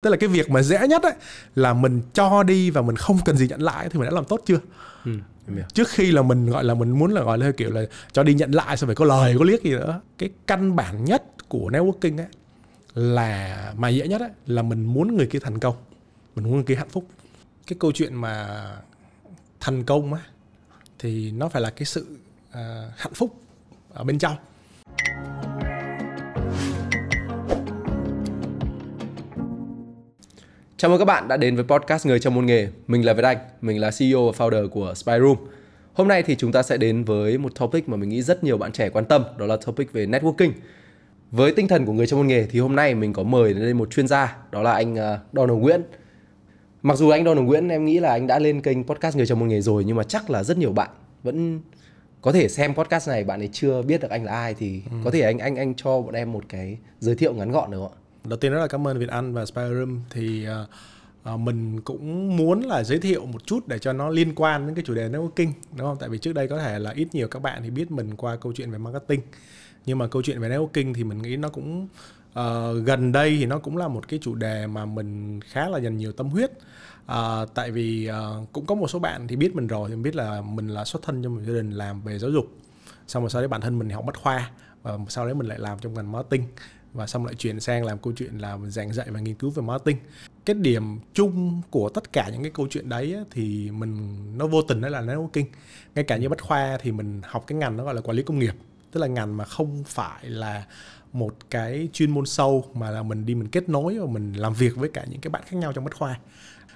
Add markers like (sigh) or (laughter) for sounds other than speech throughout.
tức là cái việc mà dễ nhất ấy, là mình cho đi và mình không cần gì nhận lại thì mình đã làm tốt chưa ừ. trước khi là mình gọi là mình muốn là gọi là kiểu là cho đi nhận lại xong phải có lời có liếc gì nữa cái căn bản nhất của networking ấy là mà dễ nhất ấy, là mình muốn người kia thành công mình muốn người kia hạnh phúc cái câu chuyện mà thành công á thì nó phải là cái sự uh, hạnh phúc ở bên trong Chào mừng các bạn đã đến với podcast Người trong môn nghề. Mình là Việt Anh, mình là CEO và founder của Spyroom. Hôm nay thì chúng ta sẽ đến với một topic mà mình nghĩ rất nhiều bạn trẻ quan tâm, đó là topic về networking. Với tinh thần của người trong môn nghề thì hôm nay mình có mời đến một chuyên gia, đó là anh Donald à, Nguyễn. Mặc dù anh Donald Nguyễn em nghĩ là anh đã lên kênh podcast Người trong môn nghề rồi nhưng mà chắc là rất nhiều bạn vẫn có thể xem podcast này bạn ấy chưa biết được anh là ai thì ừ. có thể anh anh anh cho bọn em một cái giới thiệu ngắn gọn được không ạ? Đầu tiên rất là cảm ơn Việt Anh và Spy Room thì uh, mình cũng muốn là giới thiệu một chút để cho nó liên quan đến cái chủ đề networking đúng không? Tại vì trước đây có thể là ít nhiều các bạn thì biết mình qua câu chuyện về marketing nhưng mà câu chuyện về networking thì mình nghĩ nó cũng uh, gần đây thì nó cũng là một cái chủ đề mà mình khá là dành nhiều tâm huyết uh, tại vì uh, cũng có một số bạn thì biết mình rồi thì biết là mình là xuất thân trong một gia đình làm về giáo dục xong rồi sau đấy bản thân mình thì học bách khoa và sau đấy mình lại làm trong ngành marketing và xong lại chuyển sang làm câu chuyện là giảng dạy và nghiên cứu về marketing cái điểm chung của tất cả những cái câu chuyện đấy á, thì mình nó vô tình đó là networking ngay cả như bách khoa thì mình học cái ngành nó gọi là quản lý công nghiệp tức là ngành mà không phải là một cái chuyên môn sâu mà là mình đi mình kết nối và mình làm việc với cả những cái bạn khác nhau trong bách khoa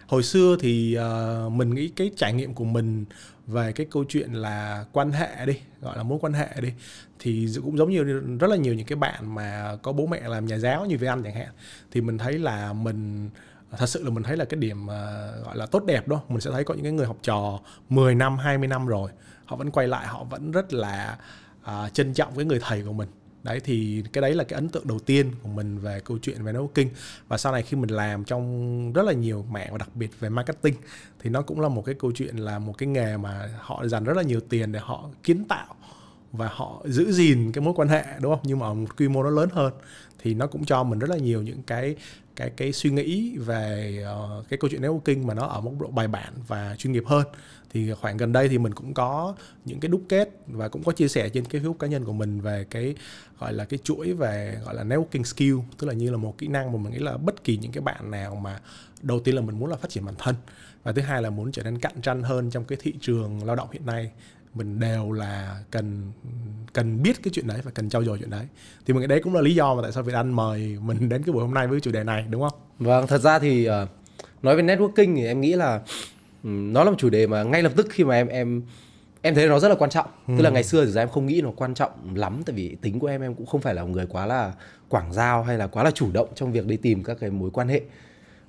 hồi xưa thì uh, mình nghĩ cái trải nghiệm của mình về cái câu chuyện là quan hệ đi gọi là mối quan hệ đi thì cũng giống như rất là nhiều những cái bạn mà có bố mẹ làm nhà giáo như về anh chẳng hạn thì mình thấy là mình thật sự là mình thấy là cái điểm ờ, gọi là tốt đẹp đó mình sẽ thấy có những cái người học trò 10 năm 20 năm rồi họ vẫn quay lại họ vẫn rất là uh, trân trọng với người thầy của mình đấy thì cái đấy là cái ấn tượng đầu tiên của mình về câu chuyện về nấu kinh và sau này khi mình làm trong rất là nhiều mảng và đặc biệt về marketing thì nó cũng là một cái câu chuyện là một cái nghề mà họ dành rất là nhiều tiền để họ kiến tạo và họ giữ gìn cái mối quan hệ đúng không nhưng mà ở một quy mô nó lớn hơn thì nó cũng cho mình rất là nhiều những cái cái cái suy nghĩ về uh, cái câu chuyện networking mà nó ở mức độ bài bản và chuyên nghiệp hơn thì khoảng gần đây thì mình cũng có những cái đúc kết và cũng có chia sẻ trên cái facebook cá nhân của mình về cái gọi là cái chuỗi về gọi là networking skill tức là như là một kỹ năng mà mình nghĩ là bất kỳ những cái bạn nào mà đầu tiên là mình muốn là phát triển bản thân và thứ hai là muốn trở nên cạnh tranh hơn trong cái thị trường lao động hiện nay mình đều là cần cần biết cái chuyện đấy và cần trau dồi chuyện đấy thì mình đấy cũng là lý do mà tại sao Việt Anh mời mình đến cái buổi hôm nay với chủ đề này đúng không? Vâng, thật ra thì ờ, nói về networking thì em nghĩ là ừ, nó là một chủ đề mà ngay lập tức khi mà em em em thấy nó rất là quan trọng ừ. tức là ừ. ngày xưa thì em không nghĩ nó quan trọng lắm tại vì tính của em em cũng không phải là một người quá là quảng giao hay là quá là chủ động trong việc đi tìm các cái mối quan hệ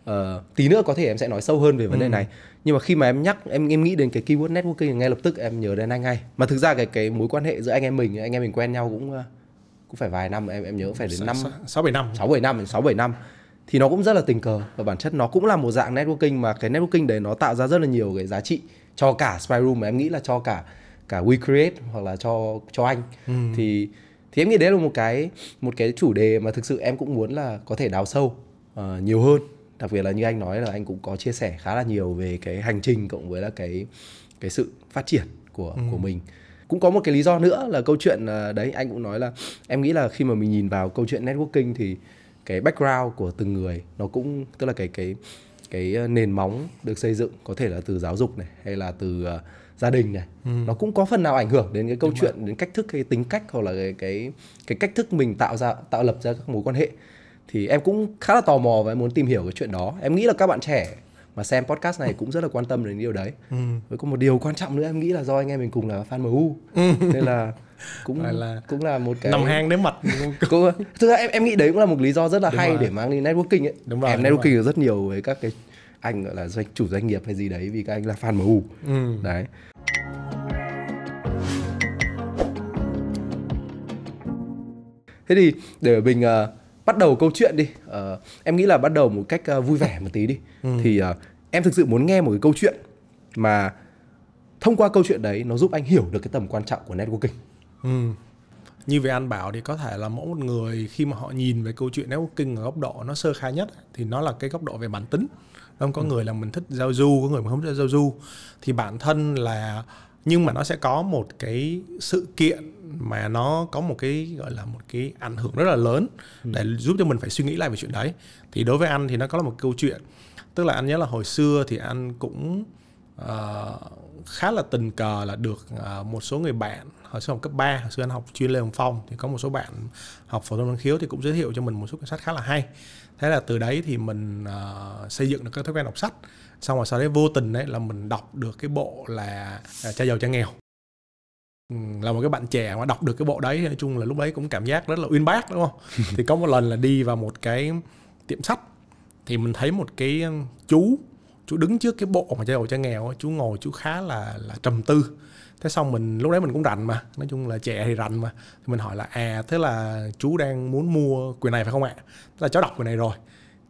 Uh, tí nữa có thể em sẽ nói sâu hơn về vấn đề ừ. này nhưng mà khi mà em nhắc em em nghĩ đến cái keyword networking ngay lập tức em nhớ đến anh ngay mà thực ra cái cái mối quan hệ giữa anh em mình anh em mình quen nhau cũng ờ, cũng phải vài năm em em nhớ phải đến năm sáu bảy năm sáu bảy năm sáu bảy năm thì nó cũng rất là tình cờ và bản chất nó cũng là một dạng networking mà cái networking đấy nó tạo ra rất là nhiều cái giá trị cho cả spy room mà em nghĩ là cho cả cả we create hoặc là cho cho anh ừ. thì thì em nghĩ đấy là một cái một cái chủ đề mà thực sự em cũng muốn là có thể đào sâu uh, nhiều hơn đặc biệt là như anh nói là anh cũng có chia sẻ khá là nhiều về cái hành trình cộng với là cái cái sự phát triển của ừ. của mình cũng có một cái lý do nữa là câu chuyện à, đấy anh cũng nói là em nghĩ là khi mà mình nhìn vào câu chuyện networking thì cái background của từng người nó cũng tức là cái cái cái ờ, nền móng được xây dựng có thể là từ giáo dục này hay là từ uh, gia đình này ừ. nó cũng có phần nào ảnh hưởng đến cái câu Đúng chuyện mà. đến cách thức cái tính cách hoặc là cái cái cái cách thức mình tạo ra tạo lập ra các mối quan hệ thì em cũng khá là tò mò và em muốn tìm hiểu cái chuyện đó em nghĩ là các bạn trẻ mà xem podcast này cũng rất là quan tâm đến điều đấy ừ. với có một điều quan trọng nữa em nghĩ là do anh em mình cùng là fan mu ừ. nên là cũng Rồi là cũng là một cái nằm hang đến mặt (laughs) cũng thực ra em em nghĩ đấy cũng là một lý do rất là đúng hay rồi. để mang đi networking ấy đúng rồi, em networking rồi. rất nhiều với các cái anh gọi là doanh chủ doanh nghiệp hay gì đấy vì các anh là fan mu ừ. đấy thế thì để mình uh, bắt đầu câu chuyện đi uh, em nghĩ là bắt đầu một cách ờ, vui vẻ một tí đi ừ. thì uh, em thực sự muốn nghe một cái câu chuyện mà thông qua câu chuyện đấy nó giúp anh hiểu được cái tầm quan trọng của networking ừ. như về anh bảo thì có thể là mỗi một người khi mà họ nhìn về câu chuyện networking ở góc độ nó sơ khai nhất thì nó là cái góc độ về bản tính không có ừ. người là mình thích giao du có người mà không thích giao du thì bản thân là nhưng mà nó sẽ có một cái sự kiện mà nó có một cái gọi là một cái ảnh hưởng rất là lớn ừ. để giúp cho mình phải suy nghĩ lại về chuyện đấy thì đối với anh thì nó có là một câu chuyện tức là anh nhớ là hồi xưa thì anh cũng uh, khá là tình cờ là được uh, một số người bạn hồi xưa học cấp 3, hồi xưa anh học chuyên Lê Hồng Phong thì có một số bạn học phổ thông năng khiếu thì cũng giới thiệu cho mình một số cuốn sách khá là hay thế là từ đấy thì mình uh, xây dựng được cái thói quen đọc sách xong rồi sau đấy vô tình ấy là mình đọc được cái bộ là à, cha giàu cha nghèo ừ, là một cái bạn trẻ mà đọc được cái bộ đấy nói chung là lúc đấy cũng cảm giác rất là uyên bác đúng không (laughs) thì có một lần là đi vào một cái tiệm sách thì mình thấy một cái chú chú đứng trước cái bộ mà cha giàu cha nghèo chú ngồi chú khá là là trầm tư thế xong mình lúc đấy mình cũng rành mà nói chung là trẻ thì rành mà thì mình hỏi là à thế là chú đang muốn mua quyền này phải không ạ thế là cháu đọc quyền này rồi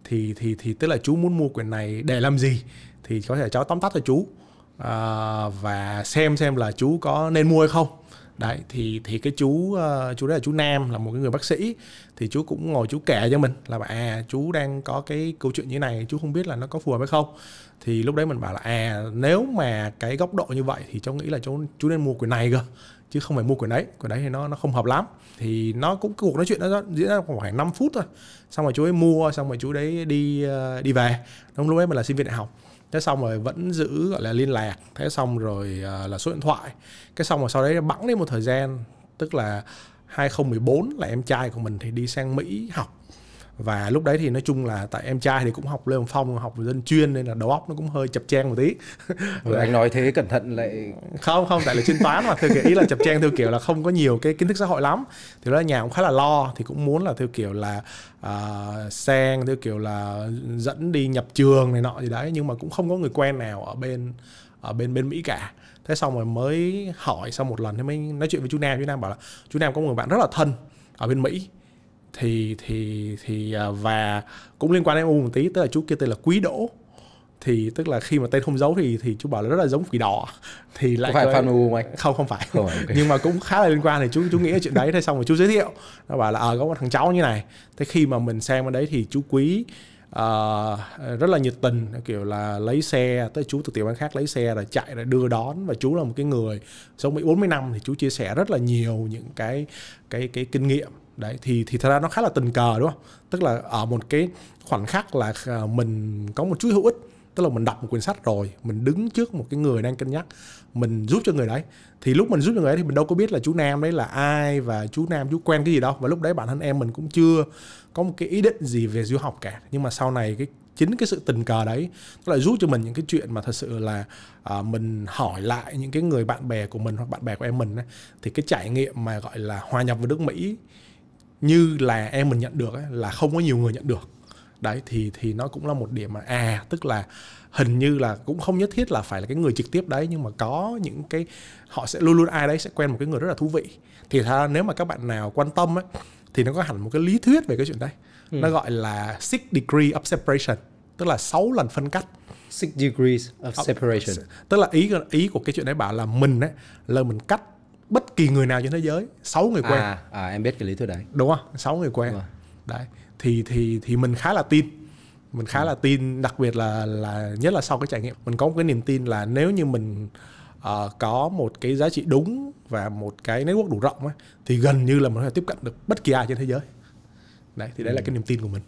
thì thì thì tức là chú muốn mua quyền này để làm gì thì có thể cháu tóm tắt cho chú à, và xem xem là chú có nên mua hay không đấy thì thì cái chú uh, chú đấy là chú Nam là một cái người bác sĩ thì chú cũng ngồi chú kể cho mình là à chú đang có cái câu chuyện như này chú không biết là nó có phù hợp hay không thì lúc đấy mình bảo là à nếu mà cái góc độ như vậy thì cháu nghĩ là chú chú nên mua quyền này cơ chứ không phải mua quyển đấy quyển đấy thì nó nó không hợp lắm thì nó cũng cuộc nói chuyện nó diễn ra khoảng 5 phút thôi xong rồi chú ấy mua xong rồi chú đấy đi ờ, đi về đúng lúc ấy mình là sinh viên đại học thế xong rồi vẫn giữ gọi là liên lạc thế xong rồi ờ, là số điện thoại cái xong rồi sau đấy bẵng đi một thời gian tức là 2014 là em trai của mình thì đi sang Mỹ học và lúc đấy thì nói chung là tại em trai thì cũng học Lê Hồng Phong học dân chuyên nên là đầu óc nó cũng hơi chập chang một tí rồi anh nói thế cẩn thận lại không không tại là chuyên toán mà theo kiểu ý là chập chang theo kiểu là không có nhiều cái kiến thức xã hội lắm thì đó là nhà cũng khá là lo thì cũng muốn là theo kiểu là uh, sang theo kiểu là dẫn đi nhập trường này nọ gì đấy nhưng mà cũng không có người quen nào ở bên ở bên bên Mỹ cả thế xong rồi mới hỏi sau một lần thì mới nói chuyện với chú Nam chú Nam bảo là chú Nam có một người bạn rất là thân ở bên Mỹ thì thì thì à, và cũng liên quan đến u một tí tức là chú kia tên là quý đỗ thì tức là khi mà tên không giấu thì thì chú bảo là rất là giống quỷ đỏ (laughs) thì lại có phải fan u không anh không không phải không, okay. nhưng mà cũng khá là liên quan thì chú chú nghĩ chuyện đấy thế xong rồi chú giới thiệu nó bảo là ở ờ, à, có một thằng cháu như này thế khi mà mình xem ở đấy thì chú quý uh, rất là nhiệt tình kiểu là lấy xe tới chú từ tiểu bang khác lấy xe rồi chạy rồi đưa đón và chú là một cái người sống Mỹ 40 năm thì chú chia sẻ rất là nhiều những cái cái cái kinh nghiệm đấy thì thì thật ra nó khá là tình cờ đúng không tức là ở một cái khoảnh khắc là à, mình có một chút hữu ích tức là mình đọc một quyển sách rồi mình đứng trước một cái người đang cân nhắc mình giúp cho người đấy thì lúc mình giúp cho người ấy thì mình đâu có biết là chú nam đấy là ai và chú nam chú quen cái gì đâu và lúc đấy bản thân em mình cũng chưa có một cái ý định gì về du học cả nhưng mà sau này cái chính cái sự tình cờ đấy nó lại giúp cho mình những cái chuyện mà thật sự là à, mình hỏi lại những cái người bạn bè của mình hoặc bạn bè của em mình ấy, thì cái trải nghiệm mà gọi là hòa nhập với nước mỹ như là em mình nhận được ấy, là không có nhiều người nhận được đấy thì thì nó cũng là một điểm mà à tức là hình như là cũng không nhất thiết là phải là cái người trực tiếp đấy nhưng mà có những cái họ sẽ luôn luôn ai đấy sẽ quen một cái người rất là thú vị thì ra nếu mà các bạn nào quan tâm ấy thì nó có hẳn một cái lý thuyết về cái chuyện đấy ừ. nó gọi là six degree of separation tức là 6 lần phân cách six degrees of separation tức là ý ý của cái chuyện đấy bảo là mình ấy là mình cách bất kỳ người nào trên thế giới sáu người quen à, à em biết cái lý thuyết đấy đúng không sáu người quen đấy thì thì thì mình khá là tin mình khá ừ. là tin đặc biệt là là nhất là sau cái trải nghiệm mình có một cái niềm tin là nếu như mình uh, có một cái giá trị đúng và một cái network đủ rộng ấy, thì gần như là mình có thể tiếp cận được bất kỳ ai trên thế giới đấy thì đấy ừ. là cái niềm tin của mình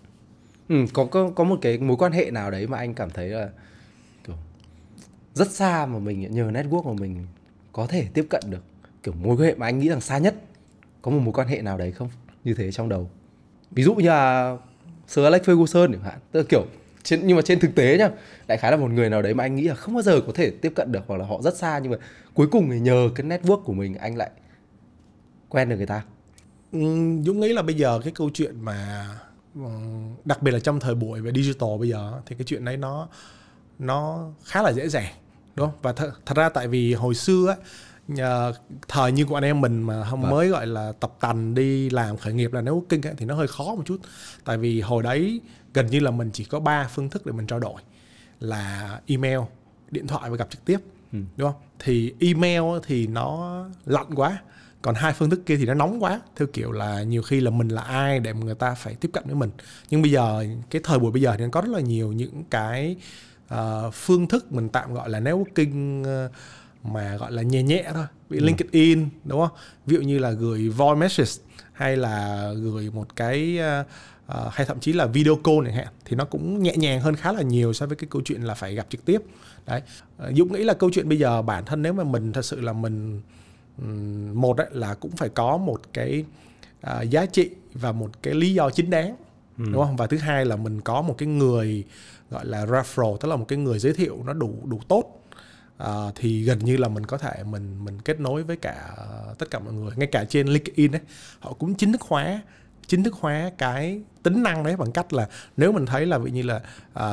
ừ, có có có một cái mối quan hệ nào đấy mà anh cảm thấy là kiểu rất xa mà mình nhờ network của mình có thể tiếp cận được kiểu mối quan hệ mà anh nghĩ rằng xa nhất có một mối quan hệ nào đấy không như thế trong đầu ví dụ như là Sir Alex Ferguson chẳng hạn tức là kiểu trên, nhưng mà trên thực tế nhá đại khái là một người nào đấy mà anh nghĩ là không bao giờ có thể tiếp cận được hoặc là họ rất xa nhưng mà cuối cùng thì nhờ cái network của mình anh lại quen được người ta ừ, Dũng nghĩ là bây giờ cái câu chuyện mà ừ, đặc biệt là trong thời buổi về digital bây giờ thì cái chuyện đấy nó nó khá là dễ dàng đúng không và th- thật ra tại vì hồi xưa ấy, uh, thời như của anh em mình mà không vâng. mới gọi là tập tành đi làm khởi nghiệp là nếu kinh thì nó hơi khó một chút tại vì hồi đấy gần như là mình chỉ có ba phương thức để mình trao đổi là email điện thoại và gặp trực tiếp ừ. đúng không thì email thì nó lạnh quá còn hai phương thức kia thì nó nóng quá theo kiểu là nhiều khi là mình là ai để người ta phải tiếp cận với mình nhưng bây giờ cái thời buổi bây giờ thì có rất là nhiều những cái uh, phương thức mình tạm gọi là networking uh, mà gọi là nhẹ nhẹ thôi bị ừ. LinkedIn đúng không ví dụ như là gửi voice message hay là gửi một cái uh, hay thậm chí là video call này hạn thì nó cũng nhẹ nhàng hơn khá là nhiều so với cái câu chuyện là phải gặp trực tiếp đấy ờ, dũng nghĩ là câu chuyện bây giờ bản thân nếu mà mình thật sự là mình một ấy, là cũng phải có một cái uh, giá trị và một cái lý do chính đáng ừ. đúng không và thứ hai là mình có một cái người gọi là referral tức là một cái người giới thiệu nó đủ đủ tốt à, thì gần như là mình có thể mình mình kết nối với cả ờ, tất cả mọi người ngay cả trên LinkedIn ấy họ cũng chính thức hóa chính thức hóa cái tính năng đấy bằng cách là nếu mình thấy là ví như là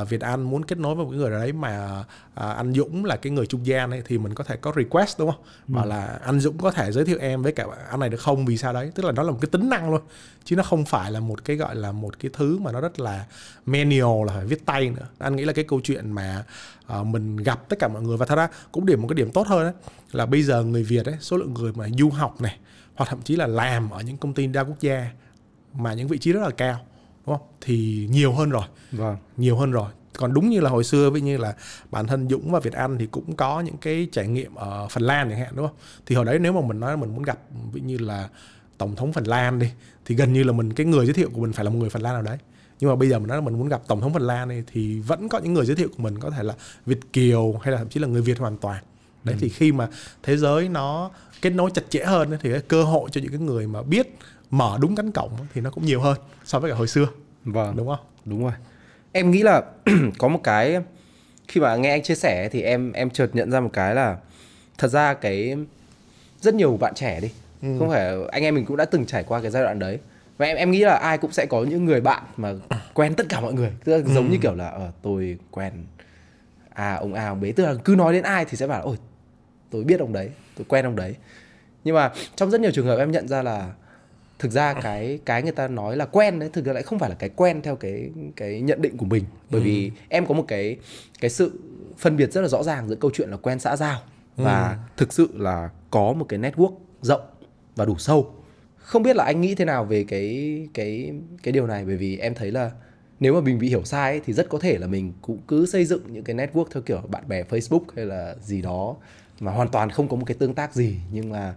uh, Việt An muốn kết nối với một người đấy mà uh, anh Dũng là cái người trung gian ấy, thì mình có thể có request đúng không? Ừ. Và là anh Dũng có thể giới thiệu em với cả anh này được không vì sao đấy? Tức là nó là một cái tính năng luôn chứ nó không phải là một cái gọi là một cái thứ mà nó rất là manual là phải viết tay nữa. Anh nghĩ là cái câu chuyện mà uh, mình gặp tất cả mọi người và thật ra cũng điểm một cái điểm tốt hơn ấy, là bây giờ người Việt ấy, số lượng người mà du học này hoặc thậm chí là làm ở những công ty đa quốc gia mà những vị trí rất là cao đúng không thì nhiều hơn rồi vâng. nhiều hơn rồi còn đúng như là hồi xưa ví như là bản thân Dũng và Việt Anh thì cũng có những cái trải nghiệm ở Phần Lan chẳng hạn đúng không thì hồi đấy nếu mà mình nói mình muốn gặp ví như là tổng thống Phần Lan đi thì gần như là mình cái người giới thiệu của mình phải là một người Phần Lan nào đấy nhưng mà bây giờ mình nói là mình muốn gặp tổng thống Phần Lan đi thì vẫn có những người giới thiệu của mình có thể là Việt kiều hay là thậm chí là người Việt hoàn toàn đấy ừ. thì khi mà thế giới nó kết nối chặt chẽ hơn thì cái cơ hội cho những cái người mà biết mở đúng cánh cổng thì nó cũng nhiều hơn so với cả hồi xưa vâng đúng không đúng rồi em nghĩ là (clears throat) có một cái khi mà nghe anh chia sẻ thì em em chợt nhận ra một cái là thật ra cái rất nhiều bạn trẻ đi ừ. không phải anh em mình cũng đã từng trải qua cái giai đoạn đấy và em em nghĩ là ai cũng sẽ có những người bạn mà quen tất cả mọi người tức là ừ. giống như kiểu là ờ, tôi quen à ông A ông bế tức là cứ nói đến ai thì sẽ bảo là, ôi tôi biết ông đấy tôi quen ông đấy nhưng mà trong rất nhiều trường hợp em nhận ra là thực ra ừ. cái cái người ta nói là quen đấy thực ra lại không phải là cái quen theo cái cái nhận định của mình bởi ừ. vì em có một cái cái sự phân biệt rất là rõ ràng giữa câu chuyện là quen xã giao ừ. và ừ. thực sự là có một cái network rộng và đủ sâu không biết là anh nghĩ thế nào về cái cái cái điều này bởi vì em thấy là nếu mà mình bị hiểu sai ấy, thì rất có thể là mình cũng cứ xây dựng những cái network theo kiểu bạn bè Facebook hay là gì đó mà hoàn toàn không có một cái tương tác gì nhưng là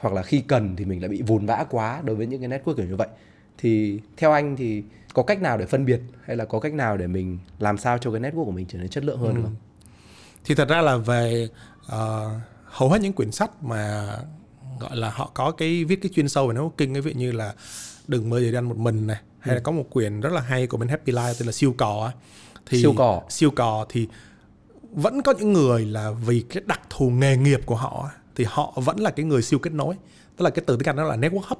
hoặc là khi cần thì mình lại bị vồn vã quá đối với những cái network kiểu như vậy thì theo anh thì có cách nào để phân biệt hay là có cách nào để mình làm sao cho cái network của mình trở nên chất lượng hơn ừ. không? Thì thật ra là về uh, hầu hết những quyển sách mà gọi là họ có cái viết cái chuyên sâu về networking cái vị như là đừng mơ gì ăn một mình này hay ừ. là có một quyển rất là hay của bên Happy Life tên là siêu cò thì siêu cò siêu cò thì vẫn có những người là vì cái đặc thù nghề nghiệp của họ thì họ vẫn là cái người siêu kết nối tức là cái từ tiếng anh đó là network hub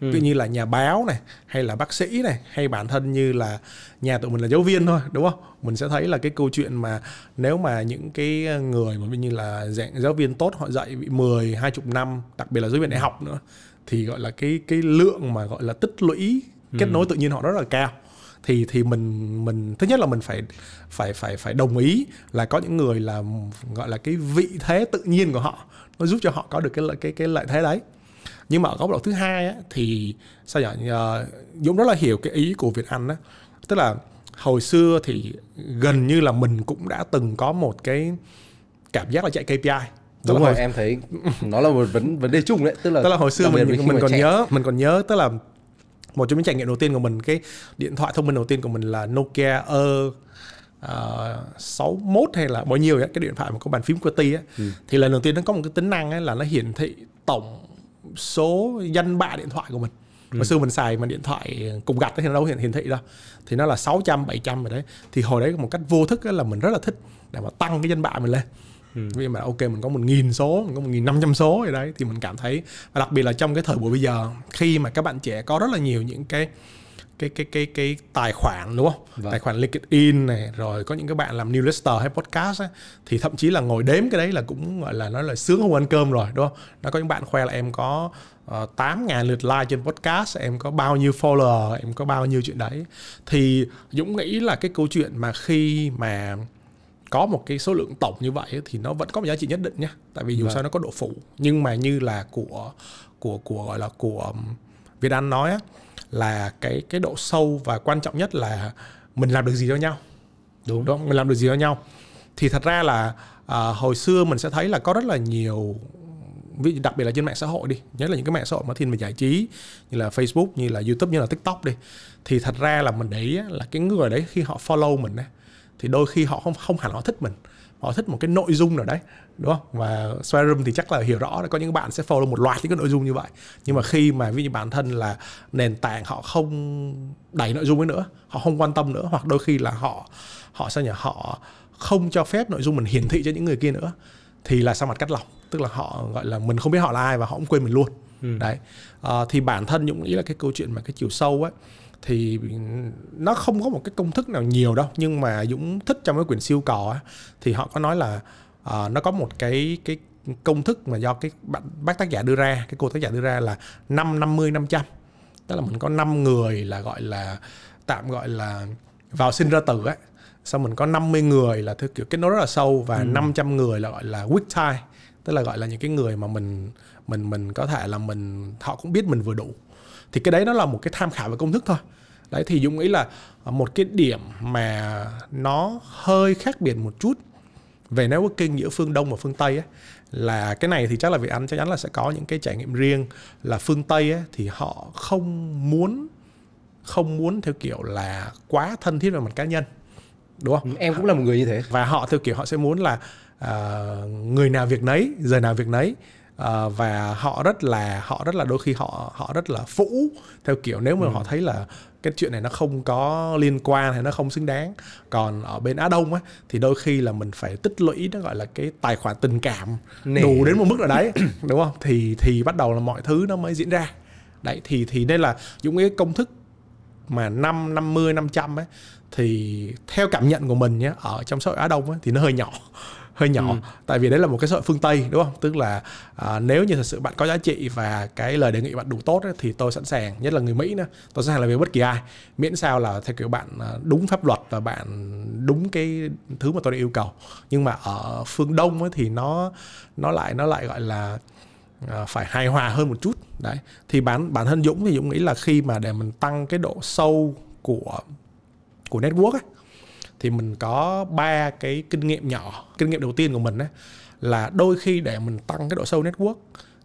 Ừ. như là nhà báo này hay là bác sĩ này hay bản thân như là nhà tụi mình là giáo viên thôi đúng không mình sẽ thấy là cái câu chuyện mà nếu mà những cái người mà như là dạng giáo viên tốt họ dạy bị 10, 20 năm đặc biệt là giáo viên đại ừ. học nữa thì gọi là cái cái lượng mà gọi là tích lũy kết ừ. nối tự nhiên họ rất là cao thì thì mình mình thứ nhất là mình phải phải phải phải đồng ý là có những người là gọi là cái vị thế tự nhiên của họ nó giúp cho họ có được cái lợi cái cái lợi thế đấy nhưng mà ở góc độ thứ hai á, thì sao nhỉ uh, dũng rất là hiểu cái ý của việt anh á tức là hồi xưa thì gần như là mình cũng đã từng có một cái cảm giác là chạy KPI đúng rồi hồi... em thấy nó là một vấn vấn đề chung đấy tức là tức là hồi xưa mình mình, mình còn chạy. nhớ mình còn nhớ tức là một trong những trải nghiệm đầu tiên của mình cái điện thoại thông minh đầu tiên của mình là Nokia er Ờ, uh, 61 hay là bao nhiêu ấy, cái điện thoại mà có bàn phím QWERTY ấy, ừ. thì lần đầu tiên nó có một cái tính năng ấy là nó hiển thị tổng số danh bạ điện thoại của mình ừ. hồi xưa mình xài mà điện thoại cùng gạch thì nó đâu hiển hiển thị đâu thì nó là 600 700 rồi đấy thì hồi đấy một cách vô thức là mình rất là thích để mà tăng cái danh bạ mình lên Ừ. vì mà ok mình có một nghìn số mình có một nghìn năm trăm số rồi đấy thì mình cảm thấy và đặc biệt là trong cái thời buổi bây giờ khi mà các bạn trẻ có rất là nhiều những cái cái cái cái cái tài khoản đúng không? Vâng. Tài khoản LinkedIn này rồi có những các bạn làm newsletter hay podcast ấy, thì thậm chí là ngồi đếm cái đấy là cũng gọi là nói là sướng không ăn cơm rồi đúng không? Nó có những bạn khoe là em có uh, ờ, 8.000 lượt like trên podcast, em có bao nhiêu follower, em có bao nhiêu chuyện đấy. Thì Dũng nghĩ là cái câu chuyện mà khi mà có một cái số lượng tổng như vậy thì nó vẫn có một giá trị nhất định nhá tại vì dù vâng. sao nó có độ phủ nhưng mà như là của của của gọi là của Việt Anh nói á là cái cái độ sâu và quan trọng nhất là mình làm được gì cho nhau đúng đúng mình làm được gì cho nhau thì thật ra là à, hồi xưa mình sẽ thấy là có rất là nhiều ví đặc biệt là trên mạng xã hội đi nhất là những cái mạng xã hội mà thiên về giải trí như là Facebook như là YouTube như là TikTok đi thì thật ra là mình để ý là cái người đấy khi họ follow mình ấy, thì đôi khi họ không không hẳn họ thích mình họ thích một cái nội dung nào đấy đúng không và Serum thì chắc là hiểu rõ là có những bạn sẽ follow một loạt những cái nội dung như vậy nhưng mà khi mà ví dụ bản thân là nền tảng họ không đẩy nội dung ấy nữa họ không quan tâm nữa hoặc đôi khi là họ họ sao nhỉ họ không cho phép nội dung mình hiển thị cho những người kia nữa thì là sao mặt cắt lọc tức là họ gọi là mình không biết họ là ai và họ cũng quên mình luôn ừ. đấy à, thì bản thân dũng nghĩ là cái câu chuyện mà cái chiều sâu ấy thì nó không có một cái công thức nào nhiều đâu nhưng mà Dũng thích trong cái quyển siêu cò á thì họ có nói là uh, nó có một cái cái công thức mà do cái bác tác giả đưa ra cái cô tác giả đưa ra là năm năm mươi năm trăm tức là mình có năm người là gọi là tạm gọi là vào sinh ra tử á sau mình có 50 người là thứ kiểu kết nối rất là sâu và ừ. 500 người là gọi là quick tie tức là gọi là những cái người mà mình mình mình có thể là mình họ cũng biết mình vừa đủ thì cái đấy nó là một cái tham khảo về công thức thôi đấy thì dũng nghĩ là à, một cái điểm mà nó hơi khác biệt một chút về networking giữa phương đông và phương tây ấy, là cái này thì chắc là việt anh chắc chắn là sẽ có những cái trải nghiệm riêng là phương tây ấy, thì họ không muốn không muốn theo kiểu là quá thân thiết về mặt cá nhân đúng không em cũng là một người như thế và họ theo kiểu họ sẽ muốn là uh, người nào việc nấy giờ nào việc nấy à, và họ rất là họ rất là đôi khi họ họ rất là phũ theo kiểu nếu mà ừ. họ thấy là cái chuyện này nó không có liên quan hay nó không xứng đáng còn ở bên Á Đông á thì đôi khi là mình phải tích lũy nó gọi là cái tài khoản tình cảm Nè. đủ đến một mức nào đấy (clears throat) đúng không thì thì bắt đầu là mọi thứ nó mới diễn ra đấy thì thì đây là những cái công thức mà năm năm mươi năm trăm ấy thì theo cảm nhận của mình nhé ở trong xã hội Á Đông ấy, thì nó hơi nhỏ hơi nhỏ ừ. tại vì đấy là một cái xã hội phương tây đúng không tức là à, nếu như thật sự bạn có giá trị và cái lời đề nghị bạn đủ tốt ấy, thì tôi sẵn sàng nhất là người mỹ nữa tôi sẵn sàng làm việc bất kỳ ai miễn sao là theo kiểu bạn à, đúng pháp luật và bạn đúng cái thứ mà tôi đã yêu cầu nhưng mà ở phương đông ấy, thì nó nó lại nó lại gọi là À, phải hài hòa hơn một chút đấy thì bản bản thân Dũng thì Dũng nghĩ là khi mà để mình tăng cái độ sâu của của network ấy, thì mình có ba cái kinh nghiệm nhỏ kinh nghiệm đầu tiên của mình ấy, là đôi khi để mình tăng cái độ sâu network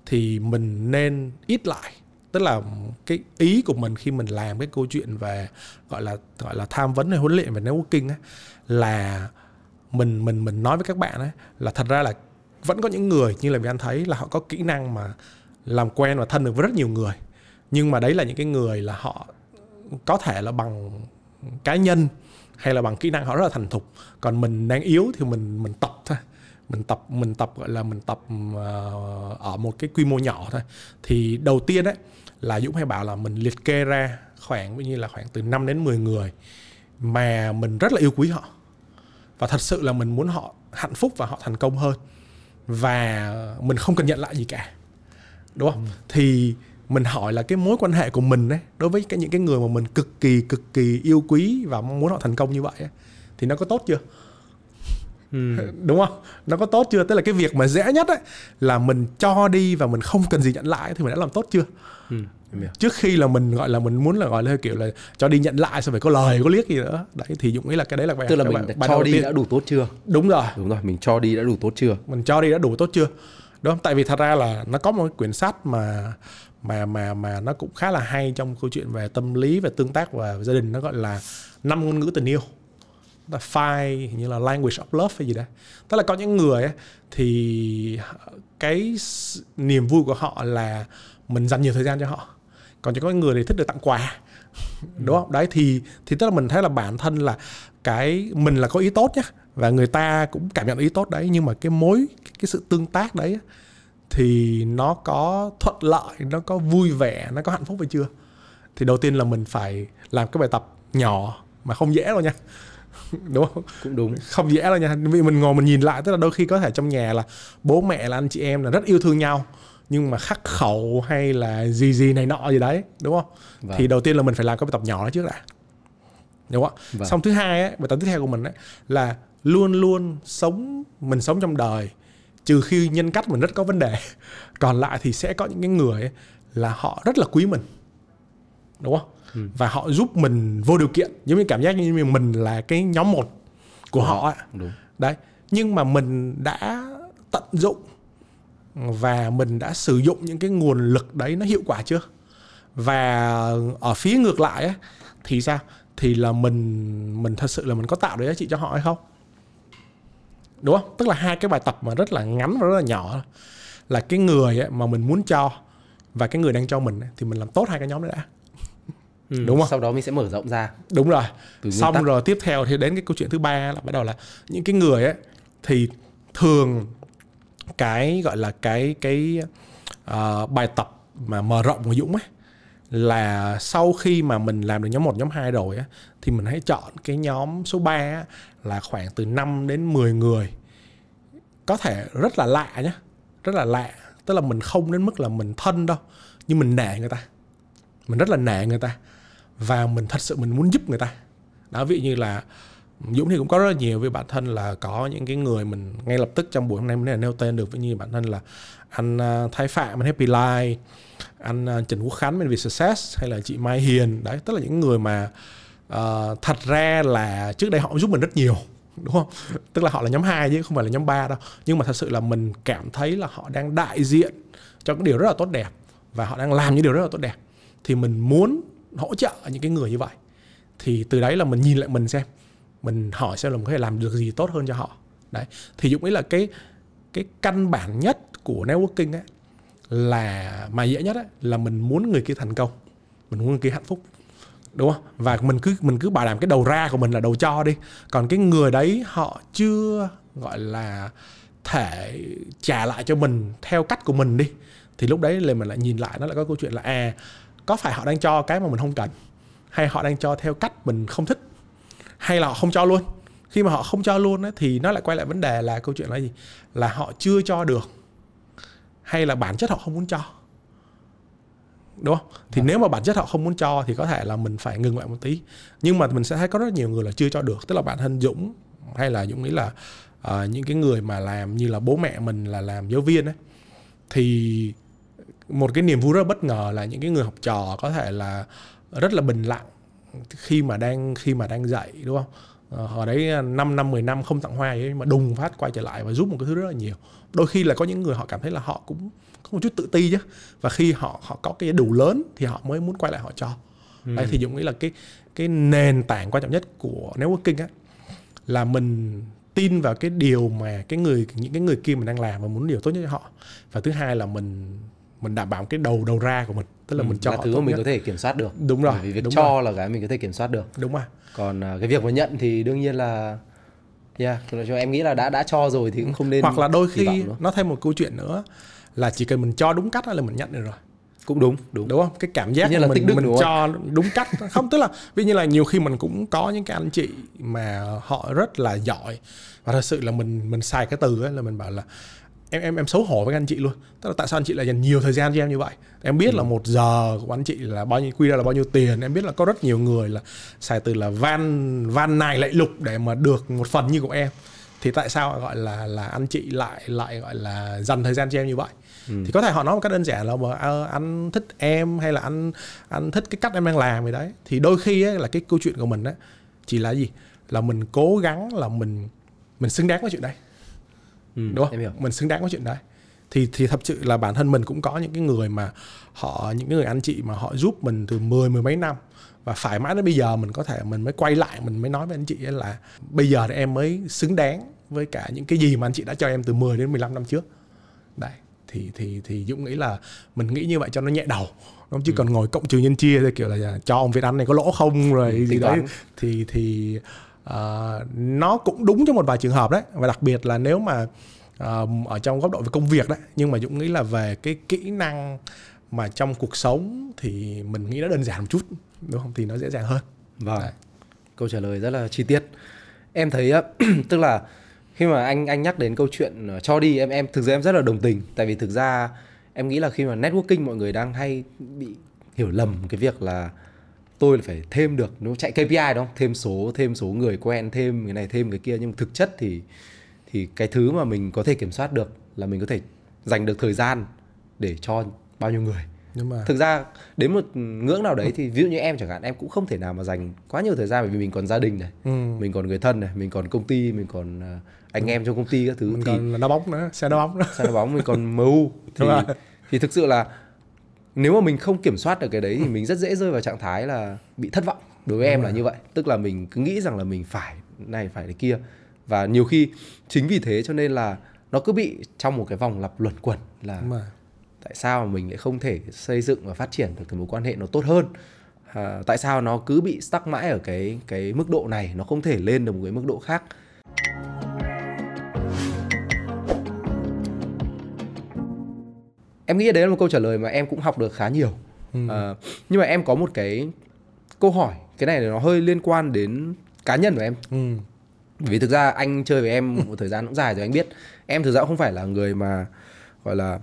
thì mình nên ít lại tức là cái ý của mình khi mình làm cái câu chuyện về gọi là gọi là tham vấn hay huấn luyện về networking ấy, là mình mình mình nói với các bạn ấy, là thật ra là vẫn có những người như là mình anh thấy là họ có kỹ năng mà làm quen và thân được với rất nhiều người nhưng mà đấy là những cái người là họ có thể là bằng cá nhân hay là bằng kỹ năng họ rất là thành thục còn mình đang yếu thì mình mình tập thôi mình tập mình tập gọi là mình tập uh, ở một cái quy mô nhỏ thôi thì đầu tiên đấy là Dũng hay bảo là mình liệt kê ra khoảng như là khoảng từ 5 đến 10 người mà mình rất là yêu quý họ và thật sự là mình muốn họ hạnh phúc và họ thành công hơn và mình không cần nhận lại gì cả đúng không ừ. thì mình hỏi là cái mối quan hệ của mình ấy, đối với cái, những cái người mà mình cực kỳ cực kỳ yêu quý và muốn họ thành công như vậy ấy, thì nó có tốt chưa Ừ. (laughs) đúng không nó có tốt chưa tức là cái việc mà dễ nhất ấy, là mình cho đi và mình không cần gì nhận lại thì mình đã làm tốt chưa ừ. trước khi là mình gọi là mình muốn là gọi là kiểu là cho đi nhận lại xong phải có lời có liếc gì nữa đấy thì dũng nghĩ là cái đấy là bài tức là mình bài, cho đi tiên. đã đủ tốt chưa đúng rồi đúng rồi mình cho đi đã đủ tốt chưa mình cho đi đã đủ tốt chưa đúng không tại vì thật ra là nó có một quyển sách mà mà mà mà nó cũng khá là hay trong câu chuyện về tâm lý về tương tác và gia đình nó gọi là năm ngôn ngữ tình yêu là five như là language of love hay gì đấy. tức là có những người ấy, thì cái niềm vui của họ là mình dành nhiều thời gian cho họ còn chỉ có người thì thích được tặng quà ừ. đúng không đấy thì thì tức là mình thấy là bản thân là cái mình là có ý tốt nhé và người ta cũng cảm nhận ý tốt đấy nhưng mà cái mối cái sự tương tác đấy thì nó có thuận lợi nó có vui vẻ nó có hạnh phúc hay chưa thì đầu tiên là mình phải làm cái bài tập nhỏ mà không dễ đâu nha (laughs) đúng không cũng đúng không dễ đâu nha vì mình ngồi mình nhìn lại tức là đôi khi có thể trong nhà là bố mẹ là anh chị em là rất yêu thương nhau nhưng mà khắc khẩu hay là gì gì này nọ gì đấy đúng không vâng. thì đầu tiên là mình phải làm cái bài tập nhỏ đó trước đã đúng không vâng. xong thứ hai ấy, bài tập tiếp theo của mình ấy, là luôn luôn sống mình sống trong đời trừ khi nhân cách mình rất có vấn đề (laughs) còn lại thì sẽ có những cái người ấy, là họ rất là quý mình đúng không ừ. và họ giúp mình vô điều kiện giống như cảm giác như mình là cái nhóm một của đúng. họ ấy. Đúng. đấy nhưng mà mình đã tận dụng và mình đã sử dụng những cái nguồn lực đấy nó hiệu quả chưa và ở phía ngược lại ấy, thì sao thì là mình mình thật sự là mình có tạo được giá trị cho họ hay không đúng không tức là hai cái bài tập mà rất là ngắn và rất là nhỏ là cái người mà mình muốn cho và cái người đang cho mình thì mình làm tốt hai cái nhóm đó đã ừ, đúng không sau đó mình sẽ mở rộng ra đúng rồi xong rồi tiếp theo thì đến cái câu chuyện thứ ba là bắt đầu là những cái người ấy thì thường cái gọi là cái cái uh, bài tập mà mở rộng của dũng ấy là sau khi mà mình làm được nhóm 1, nhóm 2 rồi á thì mình hãy chọn cái nhóm số 3 á, là khoảng từ 5 đến 10 người. Có thể rất là lạ nhé, rất là lạ, tức là mình không đến mức là mình thân đâu, nhưng mình nể người ta. Mình rất là nể người ta và mình thật sự mình muốn giúp người ta. Đó ví dụ như là Dũng thì cũng có rất là nhiều với bản thân là có những cái người mình ngay lập tức trong buổi hôm nay mình nêu tên được ví như bản thân là anh à, Thái Phạm, anh Happy Life anh à, Trần Quốc Khánh bên success hay là chị Mai Hiền đấy tức là những người mà uh, thật ra là trước đây họ giúp mình rất nhiều đúng không tức là họ là nhóm 2 chứ không phải là nhóm 3 đâu nhưng mà thật sự là mình cảm thấy là họ đang đại diện cho cái điều rất là tốt đẹp và họ đang làm những điều rất là tốt đẹp thì mình muốn hỗ trợ những cái người như vậy thì từ đấy là mình nhìn lại mình xem mình hỏi xem là mình có thể làm được gì tốt hơn cho họ đấy thì dũng nghĩ là cái cái căn bản nhất của networking ấy, là mà dễ nhất ấy, là mình muốn người kia thành công mình muốn người kia hạnh phúc đúng không và mình cứ mình cứ bảo đảm cái đầu ra của mình là đầu cho đi còn cái người đấy họ chưa gọi là thể trả lại cho mình theo cách của mình đi thì lúc đấy là mình lại nhìn lại nó lại có câu chuyện là à có phải họ đang cho cái mà mình không cần hay họ đang cho theo cách mình không thích hay là họ không cho luôn khi mà họ không cho luôn ấy, thì nó lại quay lại vấn đề là câu chuyện là gì là họ chưa cho được hay là bản chất họ không muốn cho đúng không thì nếu mà bản chất họ không muốn cho thì có thể là mình phải ngừng lại một tí nhưng mà mình sẽ thấy có rất nhiều người là chưa cho được tức là bản thân dũng hay là dũng nghĩ là uh, những cái người mà làm như là bố mẹ mình là làm giáo viên ấy thì một cái niềm vui rất bất ngờ là những cái người học trò có thể là rất là bình lặng khi mà đang khi mà đang dạy đúng không ờ, họ đấy 5 năm 10 năm không tặng hoa ấy, mà đùng phát quay trở lại và giúp một cái thứ rất là nhiều đôi khi là có những người họ cảm thấy là họ cũng có một chút tự ti chứ và khi họ họ có cái đủ lớn thì họ mới muốn quay lại họ cho ừ. đấy thì dũng nghĩ là cái cái nền tảng quan trọng nhất của networking á là mình tin vào cái điều mà cái người những cái người kia mình đang làm và muốn điều tốt nhất cho họ và thứ hai là mình mình đảm bảo cái đầu đầu ra của mình tức là ừ, mình cho là thứ mà mình nhất. có thể kiểm soát được đúng rồi Bởi vì việc đúng cho rồi. là cái mình có thể kiểm soát được đúng rồi còn à, cái việc mà nhận thì đương nhiên là yeah, cho em nghĩ là đã đã cho rồi thì cũng không nên hoặc là đôi khi nó thêm một câu chuyện nữa là chỉ cần mình cho đúng cách là mình nhận được rồi cũng đúng đúng đúng không cái cảm giác như là mình mình cho đúng cách không tức là ví như là nhiều khi mình cũng có những cái anh chị mà họ rất là giỏi và thật sự là mình mình sai cái từ ấy, là mình bảo là em em em xấu hổ với anh chị luôn tức là tại sao anh chị lại dành nhiều thời gian cho em như vậy em biết ừ. là một giờ của anh chị là bao nhiêu quy ra là bao nhiêu tiền em biết là có rất nhiều người là xài từ là van van này lại lục để mà được một phần như của em thì tại sao gọi là là anh chị lại lại gọi là dành thời gian cho em như vậy ừ. thì có thể họ nói một cách đơn giản là mà ờ, à, ờ, anh thích em hay là anh anh thích cái cách em đang làm gì đấy thì đôi khi ấy, là cái câu chuyện của mình ấy, chỉ là gì là mình cố gắng là mình mình xứng đáng với chuyện đấy ừ, đúng không em hiểu. mình xứng đáng với chuyện đấy thì thì thật sự là bản thân mình cũng có những cái người mà họ những cái người anh chị mà họ giúp mình từ mười mười mấy năm và phải mãi đến bây giờ mình có thể mình mới quay lại mình mới nói với anh chị là bây giờ thì em mới xứng đáng với cả những cái gì mà anh chị đã cho em từ 10 đến 15 năm trước đấy thì thì thì Dũng nghĩ là mình nghĩ như vậy cho nó nhẹ đầu không chứ ừ. còn ngồi cộng trừ nhân chia thì kiểu là à, cho ông Việt Anh này có lỗ không rồi ừ, gì đấy toán. thì thì Ờ, nó cũng đúng trong một vài trường hợp đấy và đặc biệt là nếu mà uh, ở trong góc độ về công việc đấy nhưng mà dũng nghĩ là về cái kỹ năng mà trong cuộc sống thì mình nghĩ nó đơn giản một chút đúng không thì nó dễ dàng hơn vâng đấy. câu trả lời rất là chi tiết em thấy (clears throat) tức là khi mà anh anh nhắc đến câu chuyện ờ, cho đi em em thực ra em rất là đồng tình tại vì thực ra em nghĩ là khi mà networking mọi người đang hay bị hiểu lầm cái việc là tôi là phải thêm được nó chạy KPI đúng không thêm số thêm số người quen thêm cái này thêm cái kia nhưng thực chất thì thì cái thứ mà mình có thể kiểm soát được là mình có thể dành được thời gian để cho bao nhiêu người nhưng mà thực ra đến một ngưỡng nào đấy thì ví dụ như em chẳng hạn em cũng không thể nào mà dành quá nhiều thời gian bởi vì mình còn gia đình này ừ. mình còn người thân này mình còn công ty mình còn à, anh ừ. em trong công ty các thứ mình thì còn đá bóng nữa xe đá bóng xe đá bóng mình còn mu (laughs) thì, thì thực sự là nếu mà mình không kiểm soát được cái đấy thì ừ. mình rất dễ rơi vào trạng thái là bị thất vọng đối với em là như vậy tức là mình cứ nghĩ rằng là mình phải này phải thế kia và nhiều khi chính vì thế cho nên là nó cứ bị trong một cái vòng lặp luẩn quẩn là tại sao mà mình lại không thể xây dựng và phát triển được cái mối quan hệ nó tốt hơn à, tại sao nó cứ bị stuck mãi ở cái cái mức độ này nó không thể lên được một cái mức độ khác em nghĩ đấy là một câu trả lời mà em cũng học được khá nhiều ừ. à, nhưng mà em có một cái câu hỏi cái này nó hơi liên quan đến cá nhân của em ừ. vì thực ra anh chơi với em một thời gian cũng dài rồi anh biết em thực ra không phải là người mà gọi là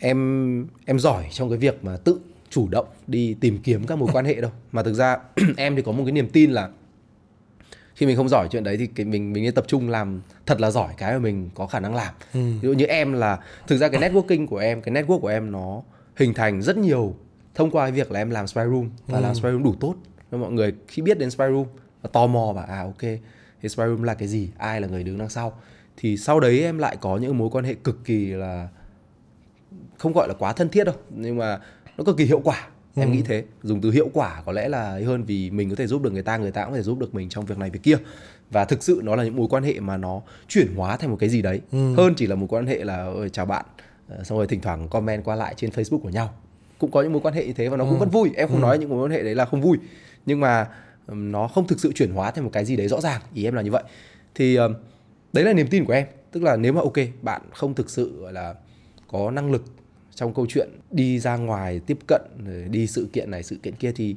em em giỏi trong cái việc mà tự chủ động đi tìm kiếm các mối quan hệ đâu mà thực ra (clears throat) em thì có một cái niềm tin là khi mình không giỏi chuyện đấy thì cái mình mình nên tập trung làm thật là giỏi cái mà mình có khả năng làm ừ. ví dụ như em là thực ra cái networking của em cái network của em nó hình thành rất nhiều thông qua cái việc là em làm spy room và ừ. làm spy room đủ tốt nên mọi người khi biết đến spy room tò mò và à ok thì spy room là cái gì ai là người đứng đằng sau thì sau đấy em lại có những mối quan hệ cực kỳ là không gọi là quá thân thiết đâu nhưng mà nó cực kỳ hiệu quả ừ. em nghĩ ừ. thế dùng từ hiệu quả có lẽ là hơn vì mình có thể giúp được người ta người ta cũng có thể giúp được mình trong việc này việc kia và thực sự nó là những mối quan hệ mà nó chuyển hóa thành một cái gì đấy ừ. hơn chỉ là mối quan hệ là ơi chào bạn ờ, xong rồi thỉnh thoảng comment qua lại trên facebook của nhau cũng có những mối quan hệ như thế và nó ừ. cũng vẫn vui em không ừ. nói những mối quan hệ đấy là không vui nhưng mà nó không thực sự chuyển hóa thành một cái gì đấy rõ ràng ý em là như vậy thì đấy là niềm tin của em tức là nếu mà ok bạn không thực sự gọi là có năng lực trong câu chuyện đi ra ngoài tiếp cận đi sự kiện này sự kiện kia thì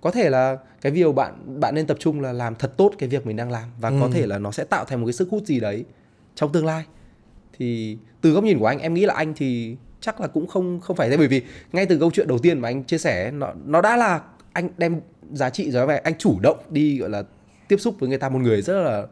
có thể là cái điều bạn bạn nên tập trung là làm thật tốt cái việc mình đang làm và ừ. có thể là nó sẽ tạo thành một cái sức hút gì đấy trong tương lai thì từ góc nhìn của anh em nghĩ là anh thì chắc là cũng không không phải thế bởi vì ngay từ câu chuyện đầu tiên mà anh chia sẻ nó nó đã là anh đem giá trị rồi về anh chủ động đi gọi là tiếp xúc với người ta một người rất là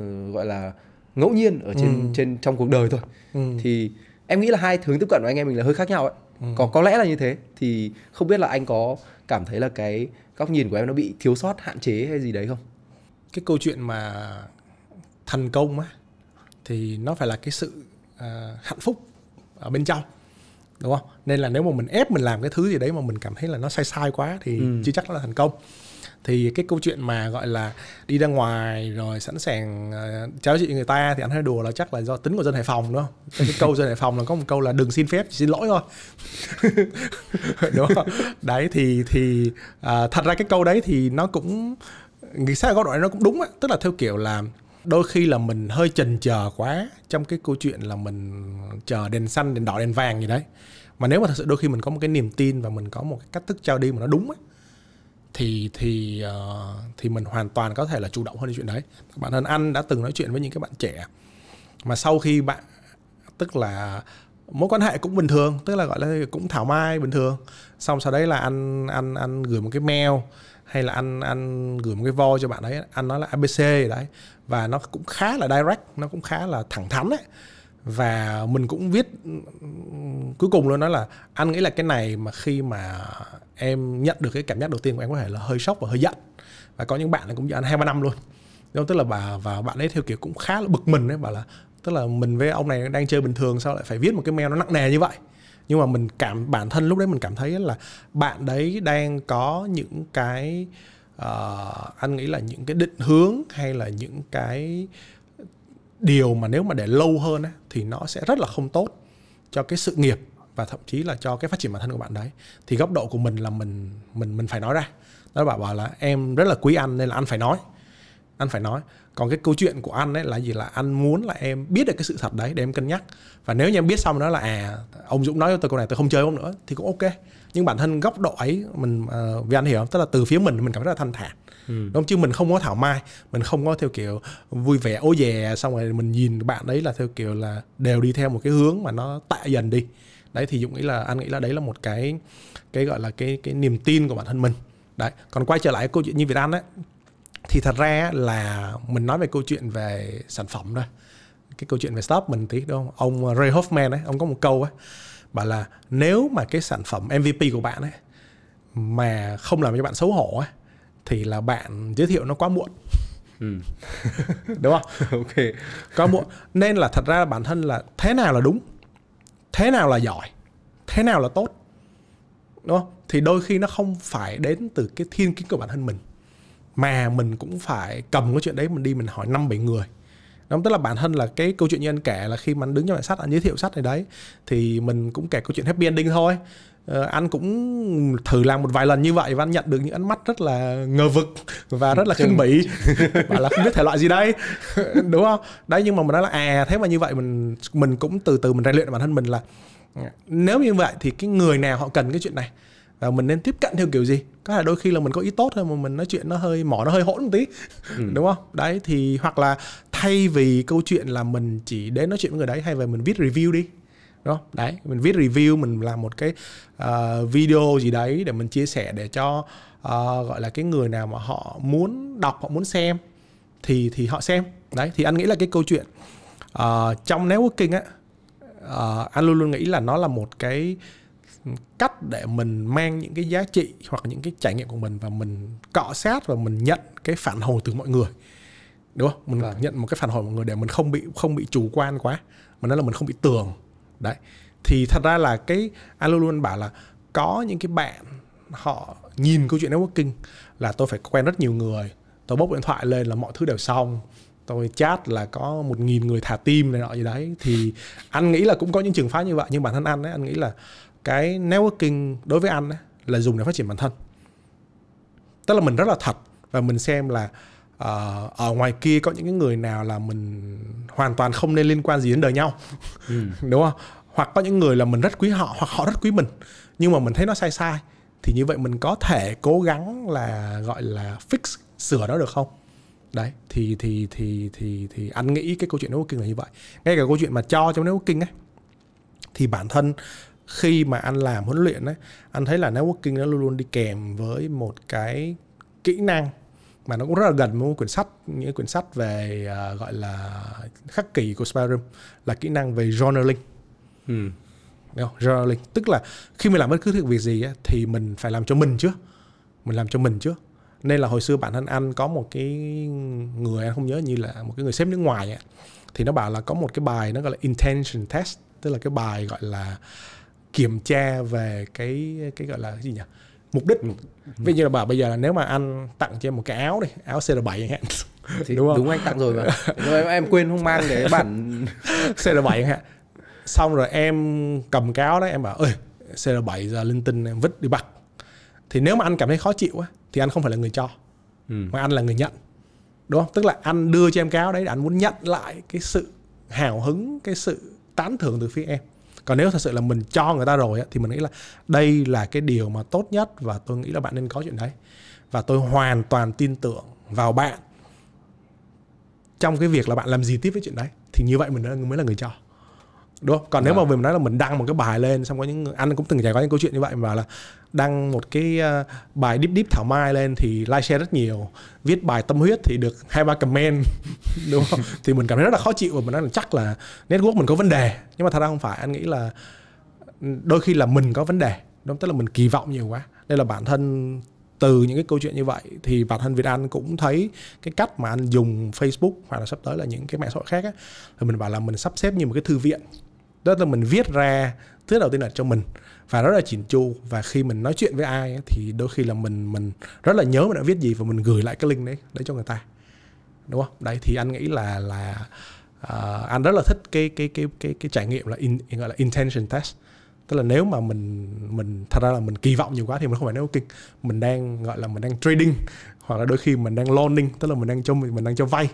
uh, gọi là ngẫu nhiên ở trên ừ. trên trong cuộc đời thôi ừ. thì em nghĩ là hai hướng tiếp cận của anh em mình là hơi khác nhau ấy ừ. có có lẽ là như thế thì không biết là anh có cảm thấy là cái góc nhìn của em nó bị thiếu sót hạn chế hay gì đấy không cái câu chuyện mà thành công á thì nó phải là cái sự uh, hạnh phúc ở bên trong đúng không nên là nếu mà mình ép mình làm cái thứ gì đấy mà mình cảm thấy là nó sai sai quá thì ừ. chưa chắc nó là thành công thì cái câu chuyện mà gọi là đi ra ngoài rồi sẵn sàng cháo ờ, chị người ta thì anh hay đùa là chắc là do tính của dân hải phòng đúng không cái (laughs) câu dân hải phòng là có một câu là đừng xin phép chỉ xin lỗi thôi (laughs) đúng không đấy thì thì uh, thật ra cái câu đấy thì nó cũng sao góc độ này nó cũng đúng á tức là theo kiểu là đôi khi là mình hơi chần chờ quá trong cái câu chuyện là mình chờ đèn xanh đèn đỏ đèn vàng gì đấy mà nếu mà thật sự đôi khi mình có một cái niềm tin và mình có một cái cách thức trao đi mà nó đúng ấy, thì thì uh, thì mình hoàn toàn có thể là chủ động hơn chuyện đấy bản thân anh đã từng nói chuyện với những cái bạn trẻ mà sau khi bạn tức là mối quan hệ cũng bình thường tức là gọi là cũng thảo mai bình thường xong sau đấy là anh anh anh gửi một cái mail hay là anh anh gửi một cái voi cho bạn ấy anh nói là abc đấy và nó cũng khá là direct nó cũng khá là thẳng thắn đấy và mình cũng viết cuối cùng luôn đó là anh nghĩ là cái này mà khi mà em nhận được cái cảm giác đầu tiên của em có thể là hơi sốc và hơi giận và có những bạn là cũng giận hai ba năm luôn đúng tức là bà và bạn ấy theo kiểu cũng khá là bực mình đấy bảo là tức là mình với ông này đang chơi bình thường sao lại phải viết một cái mail nó nặng nề như vậy nhưng mà mình cảm bản thân lúc đấy mình cảm thấy là bạn đấy đang có những cái uh, anh nghĩ là những cái định hướng hay là những cái uh, điều mà nếu mà để lâu hơn ấy, thì nó sẽ rất là không tốt cho cái sự nghiệp và thậm chí là cho cái phát triển bản thân của bạn đấy thì góc độ của mình là mình mình mình phải nói ra nó bảo bảo là em rất là quý anh nên là anh phải nói anh phải nói còn cái câu chuyện của anh ấy là gì là anh muốn là em biết được cái sự thật đấy để em cân nhắc và nếu như em biết xong đó là à ông dũng nói với tôi câu này tôi không chơi ông nữa thì cũng ok nhưng bản thân góc độ ấy mình uh, ờ, vì anh hiểu không tức là từ phía mình mình cảm thấy rất là thanh thản ừ. đúng chứ mình không có thảo mai mình không có theo kiểu vui vẻ ố dè xong rồi mình nhìn bạn đấy là theo kiểu là đều đi theo một cái hướng mà nó tạ dần đi đấy thì dũng nghĩ là anh nghĩ là đấy là một cái cái gọi là cái cái niềm tin của bản thân mình đấy còn quay trở lại câu chuyện như việt anh ấy thì thật ra là mình nói về câu chuyện về sản phẩm thôi cái câu chuyện về stop mình tí đúng không ông ờ, Ray Hoffman ấy ông có một câu ấy bảo là nếu mà cái sản phẩm MVP của bạn ấy mà không làm cho bạn xấu hổ ấy thì là bạn giới thiệu nó quá muộn ừ. (laughs) đúng không (laughs) ok quá muộn nên là thật ra bản thân là thế nào là đúng thế nào là giỏi thế nào là tốt đúng không thì đôi khi nó không phải đến từ cái thiên kiến của bản thân mình mà mình cũng phải cầm cái chuyện đấy mình đi mình hỏi năm bảy người đúng tức là bản thân là cái câu chuyện như anh kể là khi mà anh đứng trong bản sách anh giới thiệu sách này đấy thì mình cũng kể câu chuyện happy ending thôi Ờ, anh cũng thử làm một vài lần như vậy và anh nhận được những ánh mắt rất là ngờ vực và rất là khinh bỉ bảo là không biết thể loại gì đây (laughs) đúng không đấy nhưng mà mình nói là à thế mà như vậy mình mình cũng từ từ mình rèn luyện bản thân mình là nếu như vậy thì cái người nào họ cần cái chuyện này và mình nên tiếp cận theo kiểu gì có thể đôi khi là mình có ý tốt thôi mà mình nói chuyện nó hơi mỏ nó hơi hỗn một tí ừ. đúng không đấy thì hoặc là thay vì câu chuyện là mình chỉ đến nói chuyện với người đấy hay về mình viết review đi đúng không đấy mình viết review mình làm một cái uh, video gì đấy để mình chia sẻ để cho uh, gọi là cái người nào mà họ muốn đọc họ muốn xem thì thì họ xem đấy thì anh nghĩ là cái câu chuyện uh, trong networking á uh, anh luôn luôn nghĩ là nó là một cái cách để mình mang những cái giá trị hoặc những cái trải nghiệm của mình và mình cọ sát và mình nhận cái phản hồi từ mọi người đúng không mình vâng. nhận một cái phản hồi mọi người để mình không bị không bị chủ quan quá mà nó là mình không bị tưởng đấy thì thật ra là cái anh luôn luôn bảo là có những cái bạn họ nhìn câu chuyện networking là tôi phải quen rất nhiều người tôi bốc điện thoại lên là mọi thứ đều xong tôi chat là có một nghìn người thả tim này nọ gì đấy thì anh nghĩ là cũng có những trường phái như vậy nhưng bản thân anh ấy anh nghĩ là cái networking đối với anh ấy là dùng để phát triển bản thân tức là mình rất là thật và mình xem là Ờ, ở ngoài kia có những cái người nào là mình hoàn toàn không nên liên quan gì đến đời nhau ừ. (laughs) đúng không hoặc có những người là mình rất quý họ hoặc họ rất quý mình nhưng mà mình thấy nó sai sai thì như vậy mình có thể cố gắng là gọi là fix sửa nó được không đấy thì thì thì thì thì anh nghĩ cái câu chuyện networking là như vậy ngay cả câu chuyện mà cho trong networking ấy thì bản thân khi mà anh làm huấn luyện ấy anh thấy là networking nó luôn luôn đi kèm với một cái kỹ năng mà nó cũng rất là gần với một quyển sách những quyển sách về uh, gọi là khắc kỷ của Spyroom là kỹ năng về journaling ừ. Đúng không? journaling tức là khi mình làm bất cứ việc việc gì á, thì mình phải làm cho mình trước mình làm cho mình trước nên là hồi xưa bản thân anh có một cái người anh không nhớ như là một cái người sếp nước ngoài ấy, thì nó bảo là có một cái bài nó gọi là intention test tức là cái bài gọi là kiểm tra về cái cái gọi là cái gì nhỉ mục đích ví như là bà bây giờ là nếu mà anh tặng cho em một cái áo đi áo CR7 chẳng hạn thì đúng không đúng anh tặng rồi mà rồi em quên không mang cái bản (laughs) CR7 chẳng hạn xong rồi em cầm cái áo đó em bảo ơi CR7 giờ linh tinh em vứt đi bắt thì nếu mà anh cảm thấy khó chịu á thì anh không phải là người cho ừ. mà anh là người nhận đúng không tức là anh đưa cho em cái đấy anh muốn nhận lại cái sự hào hứng cái sự tán thưởng từ phía em còn nếu thật sự là mình cho người ta rồi thì mình nghĩ là đây là cái điều mà tốt nhất và tôi nghĩ là bạn nên có chuyện đấy và tôi hoàn toàn tin tưởng vào bạn trong cái việc là bạn làm gì tiếp với chuyện đấy thì như vậy mình mới là người cho đúng không còn nếu à. mà mình nói là mình đăng một cái bài lên xong có những anh cũng từng trải qua những câu chuyện như vậy mà là đăng một cái ờ, bài deep deep thảo mai lên thì like share rất nhiều viết bài tâm huyết thì được hai ba comment (laughs) đúng không thì mình cảm thấy rất là khó chịu và mình nói là chắc là network mình có vấn đề nhưng mà thật ra không phải anh nghĩ là ừ, đôi khi là mình có vấn đề đúng tức là mình kỳ vọng nhiều quá nên là bản thân từ những cái câu chuyện như vậy thì bản thân Việt An cũng thấy cái cách mà anh dùng Facebook hoặc là sắp tới là những cái mạng xã hội khác ấy, thì mình bảo là mình sắp xếp như một cái thư viện đó là mình viết ra thứ đầu tiên là cho mình và rất là chỉnh chu và khi mình nói chuyện với ai thì đôi khi là mình mình rất là nhớ mình đã viết gì và mình gửi lại cái link đấy đấy cho người ta đúng không đấy thì anh nghĩ là là uh, anh rất là thích cái cái cái cái cái trải nghiệm là in, gọi là intention test tức là nếu mà mình mình thật ra là mình kỳ vọng nhiều quá thì mình không phải nói ok mình đang gọi là mình đang trading hoặc là đôi khi mình đang loaning tức là mình đang cho mình đang cho vay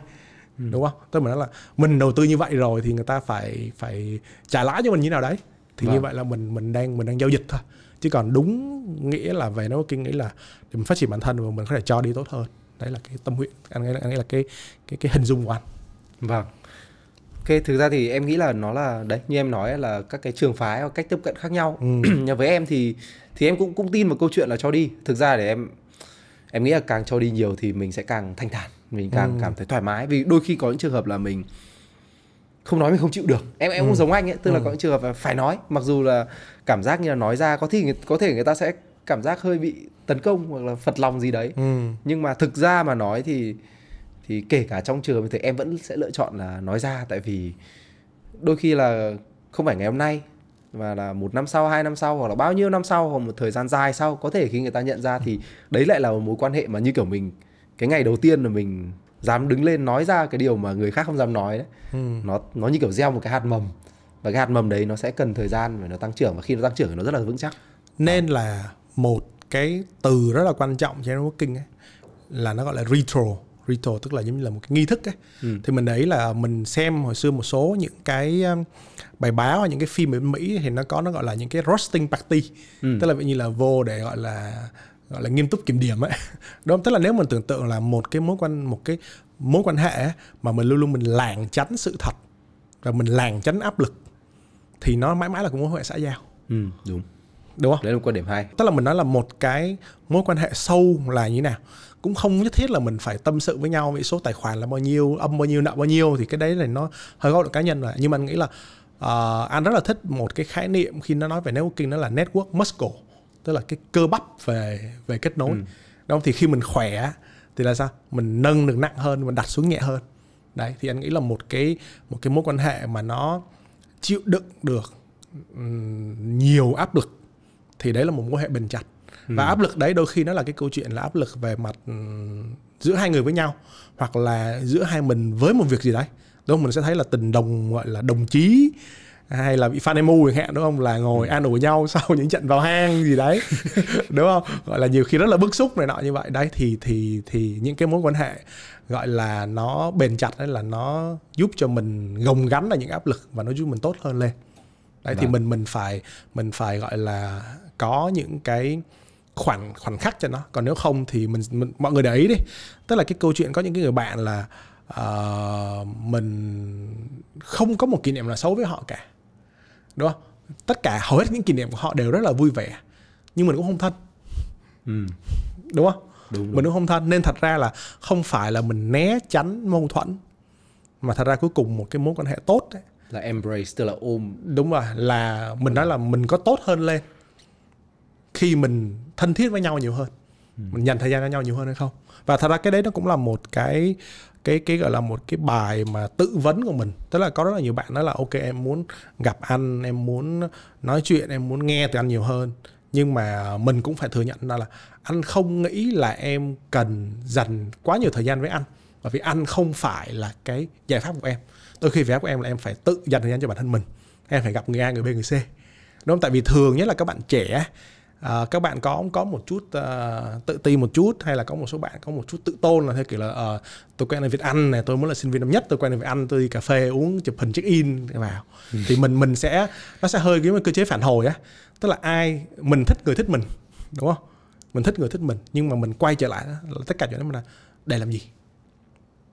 ừ. đúng không tôi muốn nói là mình đầu tư như vậy rồi thì người ta phải phải trả lãi cho mình như nào đấy thì vâng. như vậy là mình mình đang mình đang giao dịch thôi chứ còn đúng nghĩa là về nó kinh nghĩ là để mình phát triển bản thân và mình có thể cho đi tốt hơn đấy là cái tâm nguyện anh nghĩ là, anh nghĩ là cái cái cái hình dung của anh vâng Ok, thực ra thì em nghĩ là nó là đấy như em nói là các cái trường phái cách tiếp cận khác nhau. Ừ. (clears throat) với em thì thì em cũng cũng tin vào câu chuyện là cho đi. Thực ra để em em nghĩ là càng cho đi nhiều thì mình sẽ càng thanh thản mình càng ừ. cảm thấy thoải mái vì đôi khi có những trường hợp là mình không nói mình không chịu được em em ừ. cũng giống anh ấy tức ừ. là có những trường hợp là phải nói mặc dù là cảm giác như là nói ra có thể có thể người ta sẽ cảm giác hơi bị tấn công hoặc là phật lòng gì đấy ừ. nhưng mà thực ra mà nói thì thì kể cả trong trường thì em vẫn sẽ lựa chọn là nói ra tại vì đôi khi là không phải ngày hôm nay mà là một năm sau hai năm sau hoặc là bao nhiêu năm sau hoặc một thời gian dài sau có thể khi người ta nhận ra thì đấy lại là một mối quan hệ mà như kiểu mình cái ngày đầu tiên là mình dám đứng lên nói ra cái điều mà người khác không dám nói đấy ừ. nó nó như kiểu gieo một cái hạt mầm và cái hạt mầm đấy nó sẽ cần thời gian để nó tăng trưởng và khi nó tăng trưởng thì nó rất là vững chắc nên à. là một cái từ rất là quan trọng trong networking ấy là nó gọi là retro ritual tức là giống như là một cái nghi thức ấy. Ừ. Thì mình để là mình xem hồi xưa một số những cái um, bài báo hoặc những cái phim ở Mỹ thì nó có nó gọi là những cái roasting party. Ừ. Tức là vậy như là vô để gọi là gọi là nghiêm túc kiểm điểm ấy (laughs) đó tức là nếu mình tưởng tượng là một cái mối quan một cái mối quan hệ ấy, mà mình luôn luôn mình lảng tránh sự thật và mình lảng tránh áp lực thì nó mãi mãi là cũng mối quan hệ xã giao ừ, đúng đúng không đấy là quan điểm hay tức là mình nói là một cái mối quan hệ sâu là như thế nào cũng không nhất thiết là mình phải tâm sự với nhau về số tài khoản là bao nhiêu âm bao nhiêu nợ bao nhiêu thì cái đấy là nó hơi góc độ cá nhân rồi nhưng mà anh nghĩ là uh, anh rất là thích một cái khái niệm khi nó nói về networking đó là network muscle tức là cái cơ bắp về về kết nối ừ. đúng thì khi mình khỏe thì là sao mình nâng được nặng hơn mình đặt xuống nhẹ hơn đấy thì anh nghĩ là một cái một cái mối quan hệ mà nó chịu đựng được nhiều áp lực thì đấy là một mối hệ bền chặt ừ. và áp lực đấy đôi khi nó là cái câu chuyện là áp lực về mặt giữa hai người với nhau hoặc là giữa hai mình với một việc gì đấy đúng không mình sẽ thấy là tình đồng gọi là đồng chí hay là bị fan emu chẳng hạn đúng không là ngồi ừ. ăn ủi nhau sau những trận vào hang gì đấy (laughs) đúng không gọi là nhiều khi rất là bức xúc này nọ như vậy đấy thì thì thì những cái mối quan hệ gọi là nó bền chặt đấy là nó giúp cho mình gồng gánh là những áp lực và nó giúp mình tốt hơn lên đấy Đã. thì vâng. mình mình phải mình phải gọi là có những cái khoảnh khoảnh khắc cho nó còn nếu không thì mình, mình mọi người để ý đi tức là cái câu chuyện có những cái người bạn là uh, mình không có một kỷ niệm nào xấu với họ cả đúng không tất cả hầu hết những kỷ niệm của họ đều rất là vui vẻ nhưng mình cũng không thân ừ. đúng không đúng, đúng. mình cũng không thân nên thật ra là không phải là mình né tránh mâu thuẫn mà thật ra cuối cùng một cái mối quan hệ tốt ấy, là embrace tức là ôm đúng rồi là mình nói là mình có tốt hơn lên khi mình thân thiết với nhau nhiều hơn ừ. mình dành thời gian cho nhau nhiều hơn hay không và thật ra cái đấy nó cũng là một cái cái cái gọi là một cái bài mà tự vấn của mình tức là có rất là nhiều bạn nói là ok em muốn gặp anh em muốn nói chuyện em muốn nghe từ anh nhiều hơn nhưng mà mình cũng phải thừa nhận ra là anh không nghĩ là em cần dành quá nhiều thời gian với anh bởi vì anh không phải là cái giải pháp của em đôi khi giải pháp của em là em phải tự dành thời gian cho bản thân mình em phải gặp người a người b người c đúng không tại vì thường nhất là các bạn trẻ à, các bạn có có một chút uh, tự ti một chút hay là có một số bạn có một chút tự tôn là theo kiểu là uh, tôi quen ở Việt Anh này tôi muốn là sinh viên năm nhất tôi quen ở Việt Anh tôi đi cà phê uống chụp hình check in vào ừ. thì mình mình sẽ nó sẽ hơi cái cơ chế phản hồi á tức là ai mình thích người thích mình đúng không mình thích người thích mình nhưng mà mình quay trở lại đó, tất cả chuyện đó mình là để làm gì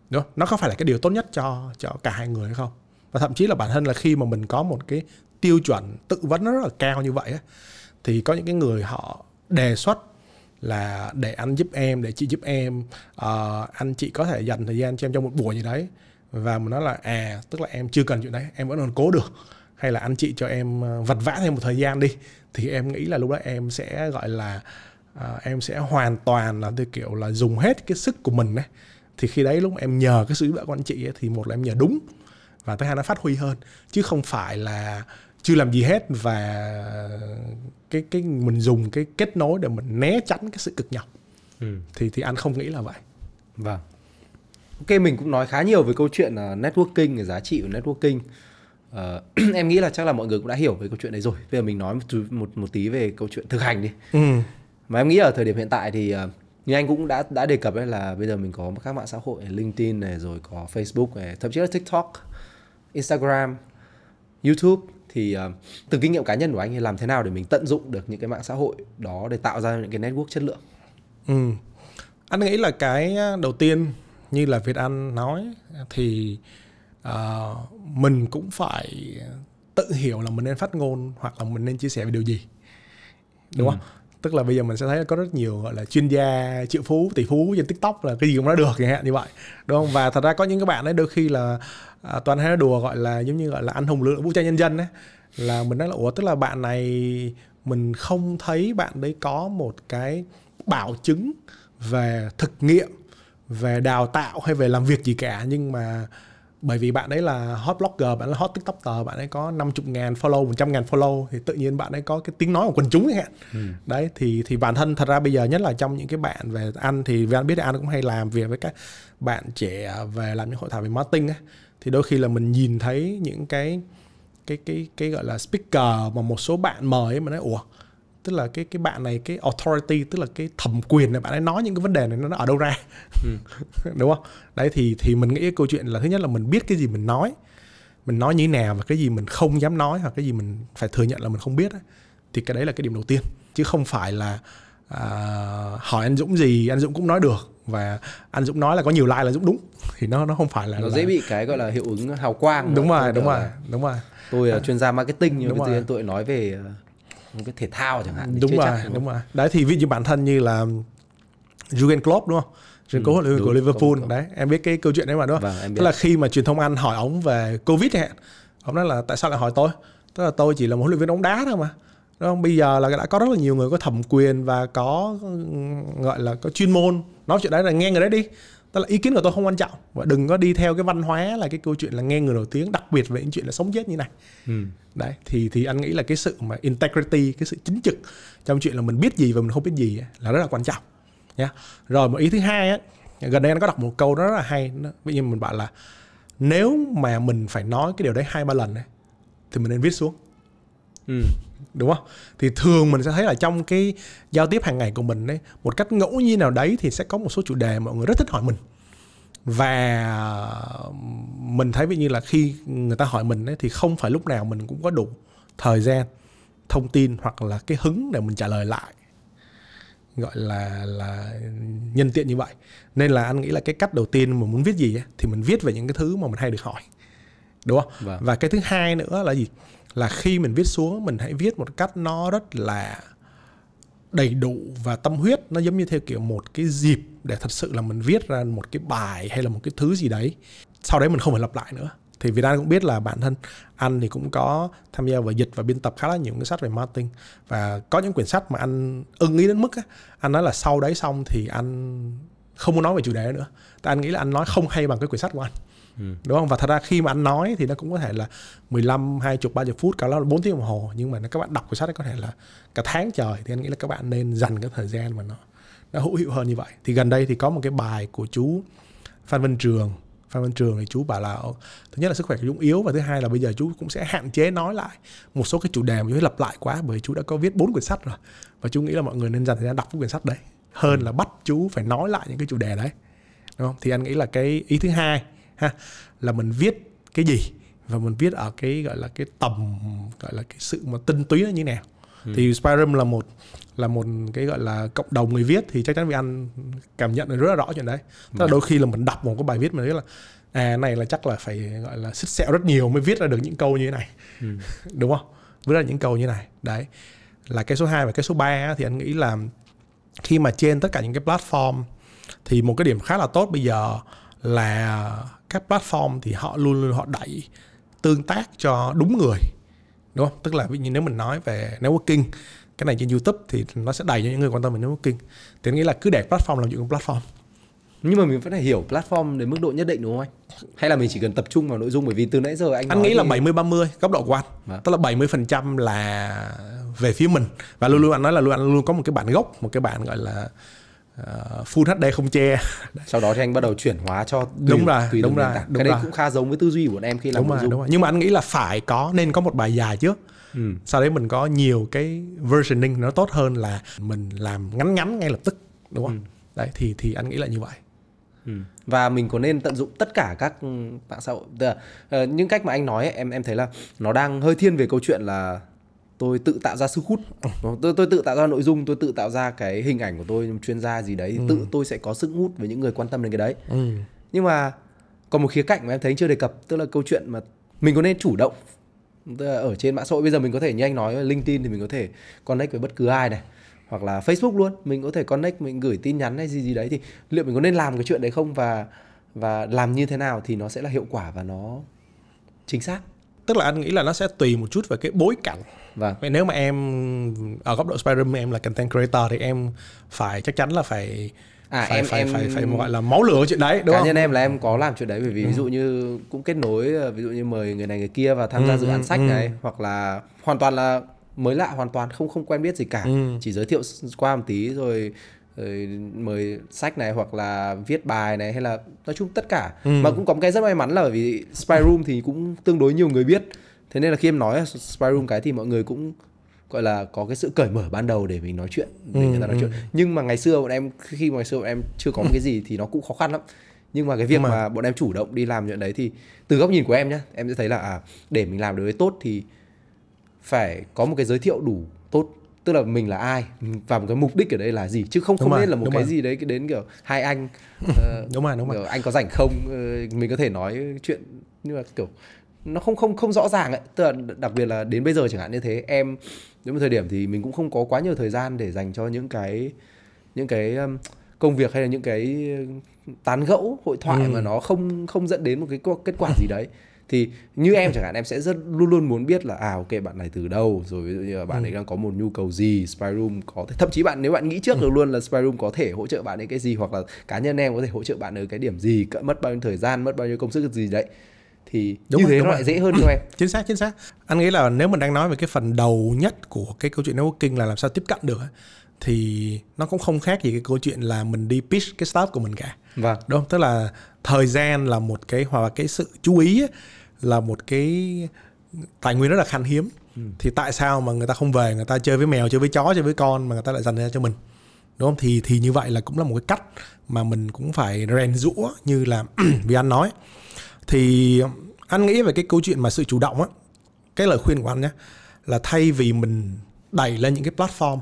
đúng không? nó có phải là cái điều tốt nhất cho cho cả hai người hay không và thậm chí là bản thân là khi mà mình có một cái tiêu chuẩn tự vấn nó rất là cao như vậy á thì có những cái người họ đề xuất là để anh giúp em để chị giúp em uh, anh chị có thể dành thời gian cho em trong một buổi gì đấy và mình nói là à tức là em chưa cần chuyện đấy em vẫn còn cố được hay là anh chị cho em ờ, vật vã thêm một thời gian đi thì em nghĩ là lúc đó em sẽ gọi là uh, em sẽ hoàn toàn là theo kiểu là dùng hết cái sức của mình đấy thì khi đấy lúc em nhờ cái sự giúp đỡ của anh chị ấy, thì một là em nhờ đúng và thứ hai nó phát huy hơn chứ không phải là chưa làm gì hết và cái cái mình dùng cái kết nối để mình né tránh cái sự cực nhọc ừ. thì thì anh không nghĩ là vậy vâng ok mình cũng nói khá nhiều về câu chuyện là ờ, networking cái giá trị của networking uh, (clears throat) em nghĩ là chắc là mọi người cũng đã hiểu về câu chuyện đấy rồi bây giờ mình nói một một, một tí về câu chuyện thực hành đi ừ. mà em nghĩ ở thời điểm hiện tại thì uh, như anh cũng đã đã đề cập đấy là bây giờ mình có các mạng xã hội LinkedIn này rồi có Facebook này thậm chí là TikTok Instagram YouTube thì ờ, từ kinh nghiệm cá nhân của anh thì làm thế nào để mình tận dụng được những cái mạng xã hội đó để tạo ra những cái network chất lượng ừ anh nghĩ là cái ờ, đầu tiên như là việt anh nói thì uh, mình cũng phải tự hiểu là mình nên phát ngôn hoặc là mình nên chia sẻ về điều gì đúng ừ. không tức là bây giờ mình sẽ thấy là có rất nhiều gọi là chuyên gia triệu phú tỷ phú trên tiktok là cái gì cũng nói được chẳng như vậy đúng không và thật ra có những các bạn ấy đôi khi là à, toàn hay đùa gọi là giống như gọi là anh hùng lực lượng vũ trang nhân dân ấy là mình nói là ủa tức là bạn này mình không thấy bạn đấy có một cái bảo chứng về thực nghiệm về đào tạo hay về làm việc gì cả nhưng mà bởi vì bạn ấy là hot blogger bạn ấy là hot tiktoker bạn ấy có 50 ngàn follow 100 ngàn follow thì tự nhiên bạn ấy có cái tiếng nói của quần chúng chẳng hạn ừ. đấy thì thì bản thân thật ra bây giờ nhất là trong những cái bạn về ăn thì vì anh biết là anh cũng hay làm việc với các bạn trẻ về làm những hội thảo về marketing ấy thì đôi khi là mình nhìn thấy những cái cái cái cái gọi là speaker mà một số bạn mời mà nói ủa tức là cái cái bạn này cái authority tức là cái thẩm quyền này bạn ấy nói những cái vấn đề này nó ở đâu ra ừ. (laughs) đúng không đấy thì thì mình nghĩ cái câu chuyện là thứ nhất là mình biết cái gì mình nói mình nói như thế nào và cái gì mình không dám nói hoặc cái gì mình phải thừa nhận là mình không biết ấy, thì cái đấy là cái điểm đầu tiên chứ không phải là à, hỏi anh Dũng gì anh Dũng cũng nói được và anh Dũng nói là có nhiều like là Dũng đúng thì nó nó không phải là nó là... dễ bị cái gọi là hiệu ứng hào quang đúng rồi đúng rồi đúng rồi tôi là à. chuyên gia marketing nhưng tôi tôi nói về à, một cái thể thao chẳng hạn đúng rồi đúng, đúng rồi đấy thì ví dụ bản thân như là Jurgen Klopp đúng không trên cố huấn luyện của Liverpool đúng, đúng. đấy em biết cái câu chuyện đấy mà đúng không vâng, tức là khi mà truyền thông Anh hỏi ông về Covid hẹn ông nói là tại sao lại hỏi tôi tức là tôi chỉ là một huấn luyện viên bóng đá thôi mà không bây giờ là đã có rất là nhiều người có thẩm quyền và có ừ, gọi là có chuyên môn nói chuyện đấy là nghe người đấy đi tức là ý kiến của tôi không quan trọng và đừng có đi theo cái văn hóa là cái câu chuyện là nghe người nổi tiếng đặc biệt về những chuyện là sống chết như này ừ. đấy thì thì anh nghĩ là cái sự mà integrity cái sự chính trực trong chuyện là mình biết gì và mình không biết gì là rất là quan trọng nhá rồi một ý thứ hai á gần đây anh có đọc một câu đó rất là hay ví dụ mình bảo là nếu mà mình phải nói cái điều đấy hai ba lần ấy, thì mình nên viết xuống ừ đúng không thì thường mình sẽ thấy là trong cái giao tiếp hàng ngày của mình đấy một cách ngẫu nhiên nào đấy thì sẽ có một số chủ đề mọi người rất thích hỏi mình và mình thấy ví như là khi người ta hỏi mình ấy, thì không phải lúc nào mình cũng có đủ thời gian thông tin hoặc là cái hứng để mình trả lời lại gọi là là nhân tiện như vậy nên là anh nghĩ là cái cách đầu tiên mà muốn viết gì ấy, thì mình viết về những cái thứ mà mình hay được hỏi đúng không vâng. và cái thứ hai nữa là gì là khi mình viết xuống mình hãy viết một cách nó rất là đầy đủ và tâm huyết nó giống như theo kiểu một cái dịp để thật sự là mình viết ra một cái bài hay là một cái thứ gì đấy sau đấy mình không phải lặp lại nữa thì Việt An cũng biết là bản thân anh thì cũng có tham gia vào dịch và biên tập khá là nhiều cái sách về marketing và có những quyển sách mà anh ưng ý đến mức á, anh nói là sau đấy xong thì anh không muốn nói về chủ đề nữa tại anh nghĩ là anh nói không hay bằng cái quyển sách của anh Ừ. đúng không và thật ra khi mà anh nói thì nó cũng có thể là 15, 20, 30 phút cả lắm là 4 tiếng đồng hồ nhưng mà các bạn đọc cuốn sách có thể là cả tháng trời thì anh nghĩ là các bạn nên dành cái thời gian mà nó nó hữu hiệu hơn như vậy thì gần đây thì có một cái bài của chú Phan Văn Trường Phan Văn Trường thì chú bảo là thứ nhất là sức khỏe của Dũng yếu và thứ hai là bây giờ chú cũng sẽ hạn chế nói lại một số cái chủ đề mà chú lặp lại quá bởi chú đã có viết bốn quyển sách rồi và chú nghĩ là mọi người nên dành thời gian đọc cái quyển sách đấy hơn là bắt chú phải nói lại những cái chủ đề đấy đúng không thì anh nghĩ là cái ý thứ hai ha là mình viết cái gì và mình viết ở cái gọi là cái tầm gọi là cái sự mà tinh túy nó như nào ừ. thì Spirum là một là một cái gọi là cộng đồng người viết thì chắc chắn vì anh cảm nhận rất là rõ chuyện đấy tức là dạ. đôi khi là mình đọc một cái bài viết mình thấy là à này là chắc là phải gọi là xích xẹo rất nhiều mới viết ra được những câu như thế này ừ. (laughs) đúng không viết ra những câu như thế này đấy là cái số 2 và cái số 3 thì anh nghĩ là khi mà trên tất cả những cái platform thì một cái điểm khá là tốt bây giờ là các platform thì họ luôn luôn họ đẩy tương tác cho đúng người đúng không tức là ví dụ nếu mình nói về networking cái này trên youtube thì nó sẽ đẩy cho những người quan tâm về networking thì nghĩ là cứ để platform làm chuyện của platform nhưng mà mình vẫn phải hiểu platform đến mức độ nhất định đúng không anh? Hay là mình chỉ cần tập trung vào nội dung bởi vì từ nãy giờ anh Anh nghĩ thì... là 70 30 góc độ của anh. Vâng. Tức là 70% là về phía mình và luôn ừ. luôn anh nói là luôn anh luôn có một cái bản gốc, một cái bản gọi là uh, full HD không che. (laughs) Sau đó thì anh bắt đầu chuyển hóa cho tùy, đúng rồi, tùy đúng rồi, đúng cái rồi. đấy cũng khá giống với tư duy của bọn em khi làm nội dung. Nhưng mà anh nghĩ là phải có nên có một bài dài trước. Ừ. Sau đấy mình có nhiều cái versioning nó tốt hơn là mình làm ngắn ngắn ngay lập tức đúng không? Ừ. Đấy thì thì anh nghĩ là như vậy. Ừ. và mình có nên tận dụng tất cả các mạng xã hội Tức ờ, những cách mà anh nói ấy, em em thấy là nó đang hơi thiên về câu chuyện là tôi tự tạo ra sức hút tôi tôi tự tạo ra nội dung tôi tự tạo ra cái hình ảnh của tôi chuyên gia gì đấy ừ. tự tôi sẽ có sức hút với những người quan tâm đến cái đấy ừ. nhưng mà còn một khía cạnh mà em thấy chưa đề cập tức là câu chuyện mà mình có nên chủ động tức là ở trên mạng xã hội bây giờ mình có thể như anh nói LinkedIn thì mình có thể connect với bất cứ ai này hoặc là Facebook luôn mình có thể connect mình gửi tin nhắn hay gì gì đấy thì liệu mình có nên làm cái chuyện đấy không và và làm như thế nào thì nó sẽ là hiệu quả và nó chính xác tức là anh nghĩ là nó sẽ tùy một chút vào cái bối cảnh và vâng. nếu mà em ở góc độ Spyroom em là content creator thì em phải chắc chắn là phải à phải, em phải, em phải phải gọi là máu lửa chuyện đấy đúng cá không? nhân em là em có làm chuyện đấy bởi vì ừ. ví dụ như cũng kết nối ờ, ví dụ như mời người này người kia vào tham gia ừ, dự án ừ, sách ừ. này hoặc là hoàn toàn là mới lạ hoàn toàn không không quen biết gì cả ừ. chỉ giới thiệu qua một tí rồi mời sách này hoặc là viết bài này hay là nói chung tất cả ừ. mà cũng có một cái rất may mắn là bởi vì spy room thì cũng tương đối nhiều người biết thế nên là khi em nói spy room cái thì mọi người cũng gọi là có cái sự cởi mở ban đầu để mình nói chuyện để ừ, người ta nói ừ. chuyện nhưng mà ngày xưa bọn em khi mà ngày xưa bọn em chưa có một cái gì thì nó cũng khó khăn lắm nhưng mà cái việc mà. mà bọn em chủ động đi làm chuyện đấy thì từ góc nhìn của em nhé em sẽ thấy là à để mình làm được tốt thì phải có một cái giới thiệu đủ tốt tức là mình là ai và một cái mục đích ở đây là gì chứ không không đúng nên mà, là một cái mà. gì đấy đến kiểu hai anh uh, (laughs) đúng mà đúng mà anh có rảnh không uh, mình có thể nói chuyện nhưng mà kiểu nó không không không rõ ràng ấy tức là đặc biệt là đến bây giờ chẳng hạn như thế em đến một thời điểm thì mình cũng không có quá nhiều thời gian để dành cho những cái những cái um, công việc hay là những cái tán gẫu hội thoại ừ. mà nó không không dẫn đến một cái kết quả gì đấy thì như em chẳng hạn em sẽ rất luôn luôn muốn biết là à ok bạn này từ đâu rồi ví dụ như là bạn ừ. ấy đang có một nhu cầu gì spy room có thể thậm chí bạn nếu bạn nghĩ trước ừ. được luôn là spy room có thể hỗ trợ bạn ấy cái gì hoặc là cá nhân em có thể hỗ trợ bạn ở cái điểm gì cỡ mất bao nhiêu thời gian mất bao nhiêu công sức gì đấy thì đúng như rồi, thế nó lại dễ hơn cho em (clears throat) chính xác chính xác anh nghĩ là nếu mình đang nói về cái phần đầu nhất của cái câu chuyện networking là làm sao tiếp cận được thì nó cũng không khác gì cái câu chuyện là mình đi pitch cái startup của mình cả vâng đúng không tức là thời gian là một cái hoặc là cái sự chú ý là một cái tài nguyên rất là khan hiếm ừ. thì tại sao mà người ta không về người ta chơi với mèo chơi với chó chơi với con mà người ta lại dành ra cho mình đúng không thì thì như vậy là cũng là một cái cách mà mình cũng phải rèn rũa như là (clears throat) vì anh nói thì anh nghĩ về cái câu chuyện mà sự chủ động á cái lời khuyên của anh nhé là thay vì mình đẩy lên những cái platform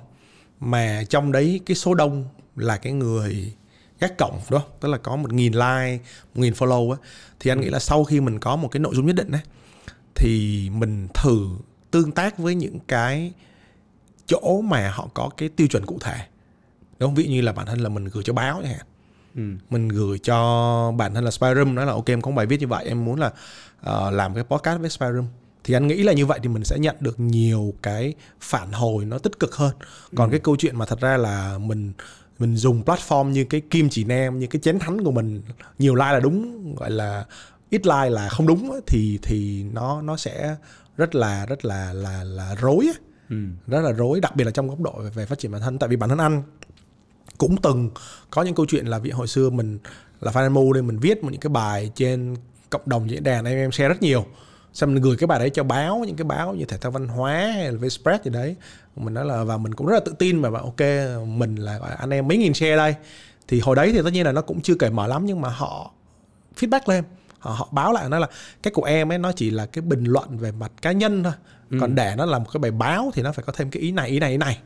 mà trong đấy cái số đông là cái người gác cổng đó tức là có một nghìn like một nghìn follow á thì anh nghĩ là sau khi mình có một cái nội dung nhất định ấy, thì mình thử tương tác với những cái chỗ mà họ có cái tiêu chuẩn cụ thể đúng không ví như là bản thân là mình gửi cho báo chẳng hạn Ừ. mình gửi cho bản thân là Spyroom nói là ok em có bài viết như vậy em muốn là uh, làm cái podcast với Spyroom thì anh nghĩ là như vậy thì mình sẽ nhận được nhiều cái phản hồi nó tích cực hơn còn ừ. cái câu chuyện mà thật ra là mình mình dùng platform như cái kim chỉ nam như cái chén thánh của mình nhiều like là đúng gọi là ít like là không đúng thì thì nó nó sẽ rất là rất là là là rối ừ. rất là rối đặc biệt là trong góc độ về, về phát triển bản thân tại vì bản thân anh cũng từng có những câu chuyện là viện hồi xưa mình là fan mu nên mình viết một những cái bài trên cộng đồng diễn đàn anh em share rất nhiều xong mình gửi cái bài đấy cho báo những cái báo như thể thao văn hóa hay là spread gì đấy mình nói là và mình cũng rất là tự tin mà bảo ok mình là anh em mấy nghìn share đây thì hồi đấy thì tất nhiên là nó cũng chưa cởi mở lắm nhưng mà họ feedback lên họ, họ báo lại nó là cái của em ấy nó chỉ là cái bình luận về mặt cá nhân thôi ừ. còn để nó là một cái bài báo thì nó phải có thêm cái ý này ý này ý này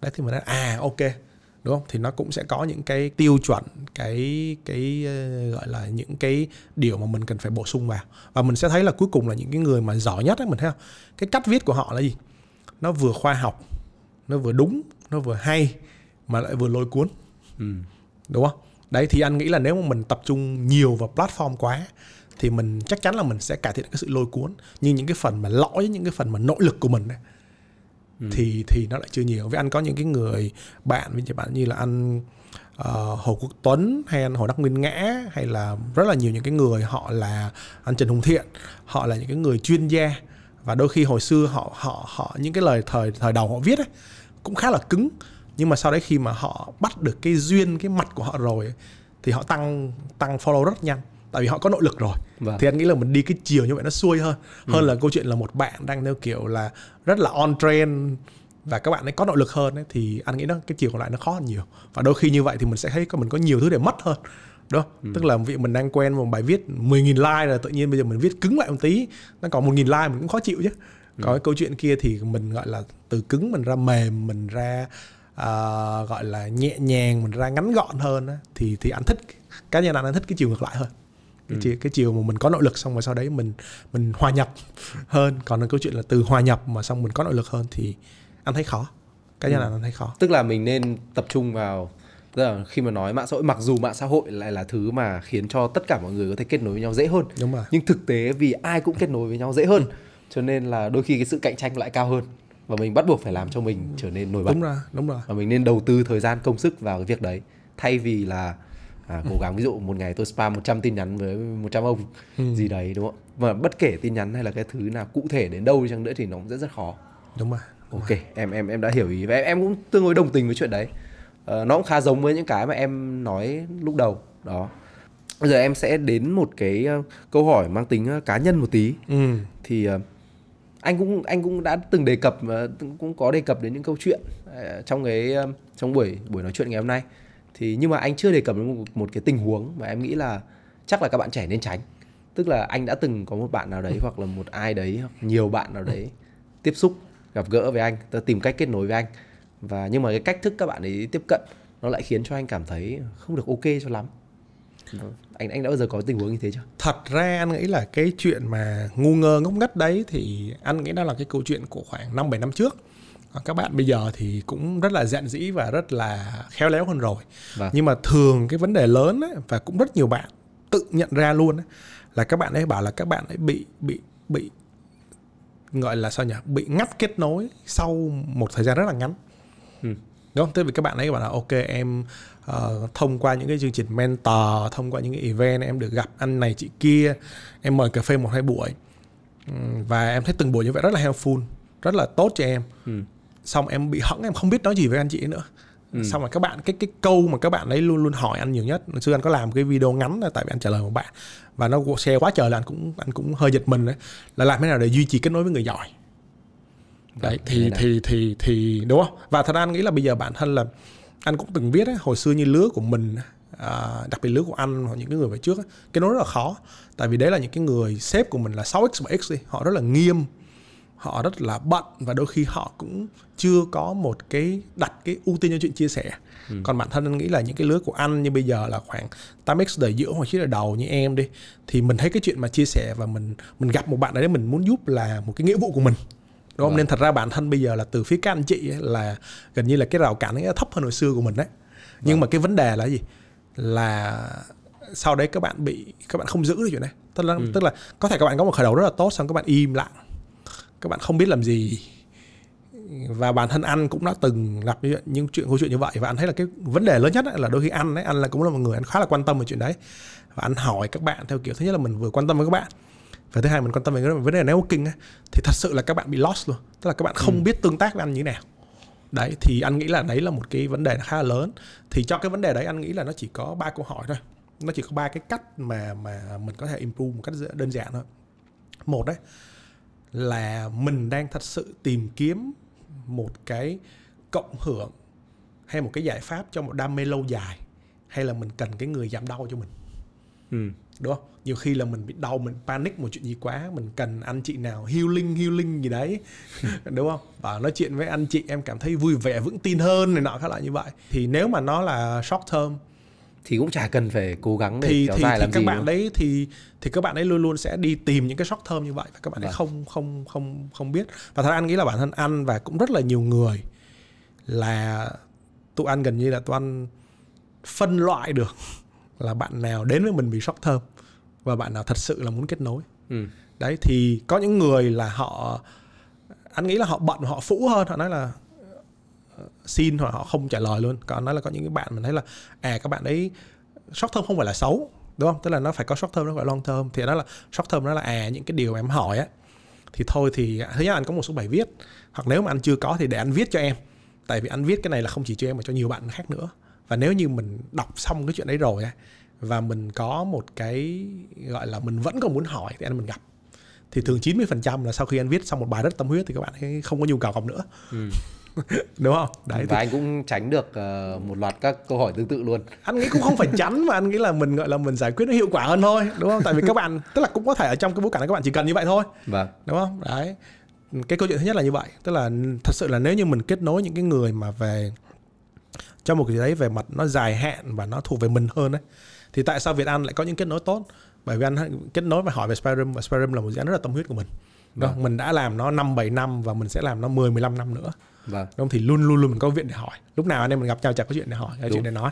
đấy thì mình nói à ok đúng không thì nó cũng sẽ có những cái tiêu chuẩn cái cái ờ, gọi là những cái điều mà mình cần phải bổ sung vào và mình sẽ thấy là cuối cùng là những cái người mà giỏi nhất ấy, mình thấy không? cái cách viết của họ là gì nó vừa khoa học nó vừa đúng nó vừa hay mà lại vừa lôi cuốn ừ. đúng không đấy thì anh nghĩ là nếu mà mình tập trung nhiều vào platform quá thì mình chắc chắn là mình sẽ cải thiện cái sự lôi cuốn nhưng những cái phần mà lõi những cái phần mà nội lực của mình ấy, Ừ. thì thì nó lại chưa nhiều với anh có những cái người bạn với bạn như là anh uh, Hồ Quốc Tuấn hay anh Hồ Đắc Nguyên Ngã hay là rất là nhiều những cái người họ là anh Trần Hùng Thiện họ là những cái người chuyên gia và đôi khi hồi xưa họ họ họ những cái lời thời thời đầu họ viết ấy, cũng khá là cứng nhưng mà sau đấy khi mà họ bắt được cái duyên cái mặt của họ rồi thì họ tăng tăng follow rất nhanh tại vì họ có nội lực rồi vâng. thì anh nghĩ là mình đi cái chiều như vậy nó xuôi hơn ừ. hơn ừ. là câu chuyện là một bạn đang theo kiểu là rất là on trend và các bạn ấy có nội lực hơn ấy, thì anh nghĩ nó cái chiều còn lại nó khó hơn nhiều và đôi khi như vậy thì mình sẽ thấy có mình có nhiều thứ để mất hơn đó ừ. tức là việc mình đang quen một bài viết 10.000 like là tự nhiên bây giờ mình viết cứng lại một tí nó còn một nghìn like mình cũng khó chịu chứ ừ. có cái câu chuyện kia thì mình gọi là từ cứng mình ra mềm mình ra uh, gọi là nhẹ nhàng mình ra ngắn gọn hơn ấy. thì thì anh thích cá nhân anh, anh thích cái chiều ngược lại hơn cái, ừ. chiều, cái chiều mà mình có nội lực xong rồi sau đấy mình mình hòa nhập hơn còn là câu chuyện là từ hòa nhập mà xong mình có nội lực hơn thì anh thấy khó cá nhân ừ. là anh thấy khó tức là mình nên tập trung vào tức là khi mà nói mạng xã hội mặc dù mạng xã hội lại là thứ mà khiến cho tất cả mọi người có thể kết nối với nhau dễ hơn đúng rồi. nhưng thực tế vì ai cũng kết nối với nhau dễ hơn ừ. cho nên là đôi khi cái sự cạnh tranh lại cao hơn và mình bắt buộc phải làm cho mình trở nên nổi bật đúng rồi đúng rồi và mình nên đầu tư thời gian công sức vào cái việc đấy thay vì là à, cố gắng ví dụ một ngày tôi spam 100 tin nhắn với 100 ông ừ. gì đấy đúng không và bất kể tin nhắn hay là cái thứ nào cụ thể đến đâu chăng nữa thì nó cũng rất rất khó đúng rồi ok em em em đã hiểu ý và em, em cũng tương đối đồng tình với chuyện đấy à, nó cũng khá giống với những cái mà em nói lúc đầu đó bây giờ em sẽ đến một cái ờ, câu hỏi mang tính ờ, cá nhân một tí ừ. thì anh cũng anh cũng đã từng đề cập cũng có đề cập đến những câu chuyện trong cái trong buổi buổi nói chuyện ngày hôm nay thì nhưng mà anh chưa đề cập đến một, một cái tình huống mà em nghĩ là chắc là các bạn trẻ nên tránh tức là anh đã từng có một bạn nào đấy ừ. hoặc là một ai đấy hoặc nhiều bạn nào đấy tiếp xúc gặp gỡ với anh tôi tìm cách kết nối với anh và nhưng mà cái cách thức các bạn ấy tiếp cận nó lại khiến cho anh cảm thấy không được ok cho lắm vâng. anh anh đã bao giờ có tình huống như thế chưa thật ra anh nghĩ là cái chuyện mà ngu ngơ ngốc nghếch đấy thì anh nghĩ đó là cái câu chuyện của khoảng năm bảy năm trước À, các bạn bây giờ thì cũng rất là dạn dĩ và rất là khéo léo hơn rồi vâng. nhưng mà thường cái vấn đề lớn ấy, và cũng rất nhiều bạn tự nhận ra luôn ấy, là các bạn ấy bảo là các bạn ấy bị bị bị gọi là sao nhỉ bị ngắt kết nối sau một thời gian rất là ngắn ừ. đúng không tức vì các bạn ấy bảo là ok em uh, thông qua những cái chương trình mentor thông qua những cái event em được gặp anh này chị kia em mời cà phê một hai buổi và em thấy từng buổi như vậy rất là helpful rất là tốt cho em ừ xong em bị hẫng em không biết nói gì với anh chị nữa Ừ. xong rồi các bạn cái cái câu mà các bạn ấy luôn luôn hỏi anh nhiều nhất xưa anh có làm cái video ngắn là tại vì anh trả lời một bạn và nó xe quá trời là anh cũng anh cũng hơi giật mình đấy là làm thế nào để duy trì kết nối với người giỏi đấy thì thì thì thì đúng không và thật ra anh nghĩ là bây giờ bản thân là anh cũng từng viết ấy, hồi xưa như lứa của mình à, đặc biệt lứa của anh hoặc những cái người về trước ấy, cái nó rất là khó tại vì đấy là những cái người sếp của mình là 6x 7x đi họ rất là nghiêm họ rất là bận và đôi khi họ cũng chưa có một cái đặt cái ưu tiên cho chuyện chia sẻ ừ. còn bản thân anh nghĩ là những cái lứa của anh như bây giờ là khoảng 8x đời giữa hoặc chỉ là đầu như em đi thì mình thấy cái chuyện mà chia sẻ và mình mình gặp một bạn đấy mình muốn giúp là một cái nghĩa vụ của mình đúng không vâng. nên thật ra bản thân bây giờ là từ phía các anh chị ấy, là gần như là cái rào cản ấy thấp hơn hồi xưa của mình đấy vâng. nhưng mà cái vấn đề là gì là sau đấy các bạn bị các bạn không giữ được chuyện này tức là ừ. tức là có thể các bạn có một khởi đầu rất là tốt xong các bạn im lặng các bạn không biết làm gì và bản thân ăn cũng đã từng gặp những chuyện câu chuyện như vậy và anh thấy là cái vấn đề lớn nhất là đôi khi ăn ấy ăn là cũng là một người anh khá là quan tâm về chuyện đấy và anh hỏi các bạn theo kiểu thứ nhất là mình vừa quan tâm với các bạn và thứ hai mình quan tâm về cái vấn đề networking ấy, thì thật sự là các bạn bị lost luôn tức là các bạn không ừ. biết tương tác với anh như thế nào đấy thì anh nghĩ là đấy là một cái vấn đề khá là lớn thì cho cái vấn đề đấy anh nghĩ là nó chỉ có ba câu hỏi thôi nó chỉ có ba cái cách mà mà mình có thể improve một cách đơn giản thôi một đấy là mình đang thật sự tìm kiếm một cái cộng hưởng hay một cái giải pháp cho một đam mê lâu dài hay là mình cần cái người giảm đau cho mình ừ. đúng không nhiều khi là mình bị đau mình panic một chuyện gì quá mình cần anh chị nào healing healing gì đấy (laughs) đúng không và nói chuyện với anh chị em cảm thấy vui vẻ vững tin hơn này nọ khác loại như vậy thì nếu mà nó là short term thì cũng chả cần phải cố gắng để thì, kéo thì, dài thì làm các gì bạn nữa. đấy thì thì các bạn ấy luôn luôn sẽ đi tìm những cái short term như vậy và các bạn vâng. ấy không không không không biết và thật anh nghĩ là bản thân ăn và cũng rất là nhiều người là tụi anh gần như là tụi ăn phân loại được (laughs) là bạn nào đến với mình vì short term và bạn nào thật sự là muốn kết nối ừ. đấy thì có những người là họ anh nghĩ là họ bận họ phũ hơn họ nói là xin hoặc họ không trả lời luôn còn nói là có những cái bạn mình thấy là à các bạn ấy short term không phải là xấu đúng không tức là nó phải có short term nó phải long term thì đó là short term đó là à những cái điều mà em hỏi á thì thôi thì à, thứ nhất anh có một số bài viết hoặc nếu mà anh chưa có thì để anh viết cho em tại vì anh viết cái này là không chỉ cho em mà cho nhiều bạn khác nữa và nếu như mình đọc xong cái chuyện đấy rồi á và mình có một cái gọi là mình vẫn còn muốn hỏi thì anh mình gặp thì thường 90% là sau khi anh viết xong một bài rất tâm huyết thì các bạn ấy không có nhu cầu gặp nữa ừ. (laughs) đúng không đấy và thì... anh cũng tránh được uh, một loạt các câu hỏi tương tự luôn anh nghĩ cũng không phải tránh (laughs) mà anh nghĩ là mình gọi là mình giải quyết nó hiệu quả hơn thôi đúng không tại vì các bạn tức là cũng có thể ở trong cái bối cảnh này các bạn chỉ cần như vậy thôi vâng đúng không đấy cái câu chuyện thứ nhất là như vậy tức là thật sự là nếu như mình kết nối những cái người mà về trong một cái gì đấy về mặt nó dài hạn và nó thuộc về mình hơn đấy thì tại sao Việt An lại có những kết nối tốt bởi vì anh kết nối và hỏi về Spyroom và Spyroom là một dự án rất là tâm huyết của mình Vâng. vâng. Mình đã làm nó 5 7 năm và mình sẽ làm nó 10 15 năm nữa. Vâng. Đúng không? Thì luôn luôn luôn mình có viện để hỏi. Lúc nào anh em mình gặp nhau chả có chuyện để hỏi, có chuyện để nói.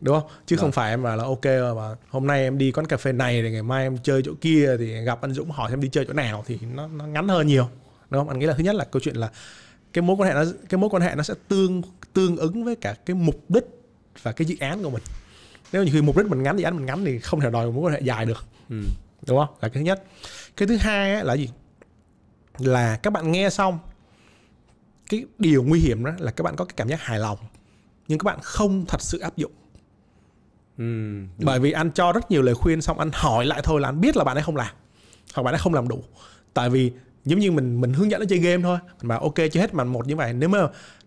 Đúng không? Chứ vâng. không phải em bảo là ok mà hôm nay em đi quán cà phê này thì ngày mai em chơi chỗ kia thì gặp anh Dũng hỏi em đi chơi chỗ nào thì nó nó ngắn hơn nhiều. Đúng không? Anh nghĩ là thứ nhất là câu chuyện là cái mối quan hệ nó cái mối quan hệ nó sẽ tương tương ứng với cả cái mục đích và cái dự án của mình nếu như khi mục đích mình ngắn dự án mình ngắn thì không thể đòi mối quan hệ dài được ừ. đúng không là cái thứ nhất cái thứ hai là gì là các bạn nghe xong cái điều nguy hiểm đó là các bạn có cái cảm giác hài lòng nhưng các bạn không thật sự áp dụng ừ, bởi vì anh cho rất nhiều lời khuyên xong anh hỏi lại thôi là anh biết là bạn ấy không làm hoặc bạn ấy không làm đủ tại vì giống như mình mình hướng dẫn nó chơi game thôi mà ok chơi hết màn một như vậy nếu mà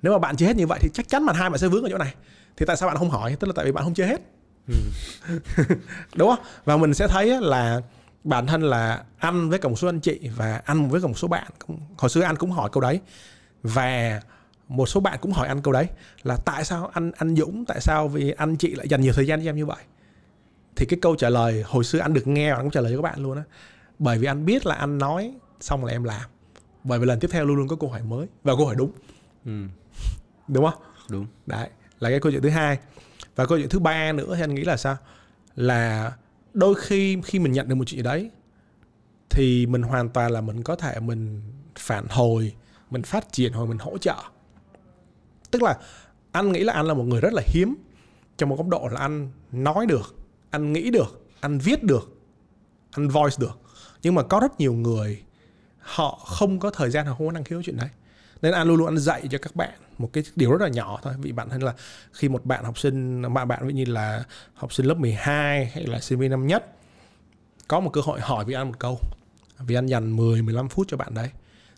nếu mà bạn chơi hết như vậy thì chắc chắn màn hai bạn sẽ vướng ở chỗ này thì tại sao bạn không hỏi tức là tại vì bạn không chơi hết (laughs) đúng không và mình sẽ thấy là bản thân là ăn với một số anh chị và ăn với một số bạn hồi xưa anh cũng hỏi câu đấy và một số bạn cũng hỏi anh câu đấy là tại sao anh anh Dũng tại sao vì anh chị lại dành nhiều thời gian cho em như vậy thì cái câu trả lời hồi xưa anh được nghe và anh cũng trả lời cho các bạn luôn á bởi vì anh biết là anh nói xong là em làm bởi vì lần tiếp theo luôn luôn có câu hỏi mới và câu hỏi đúng ừ. (laughs) đúng không đúng đấy là cái câu chuyện thứ hai và câu chuyện thứ ba nữa thì anh nghĩ là sao là đôi khi khi mình nhận được một chuyện gì đấy thì mình hoàn toàn là mình có thể mình phản hồi mình phát triển hoặc mình hỗ trợ tức là anh nghĩ là anh là một người rất là hiếm trong một góc độ là anh nói được anh nghĩ được anh viết được anh voice được nhưng mà có rất nhiều người họ không có thời gian hoặc không có năng khiếu chuyện đấy nên anh luôn luôn anh dạy cho các bạn một cái điều rất là nhỏ thôi vì bạn hay là khi một bạn học sinh bạn bạn ví như là học sinh lớp 12 hay là sinh viên năm nhất có một cơ hội hỏi vị ăn một câu vị ăn dành 10 15 phút cho bạn đấy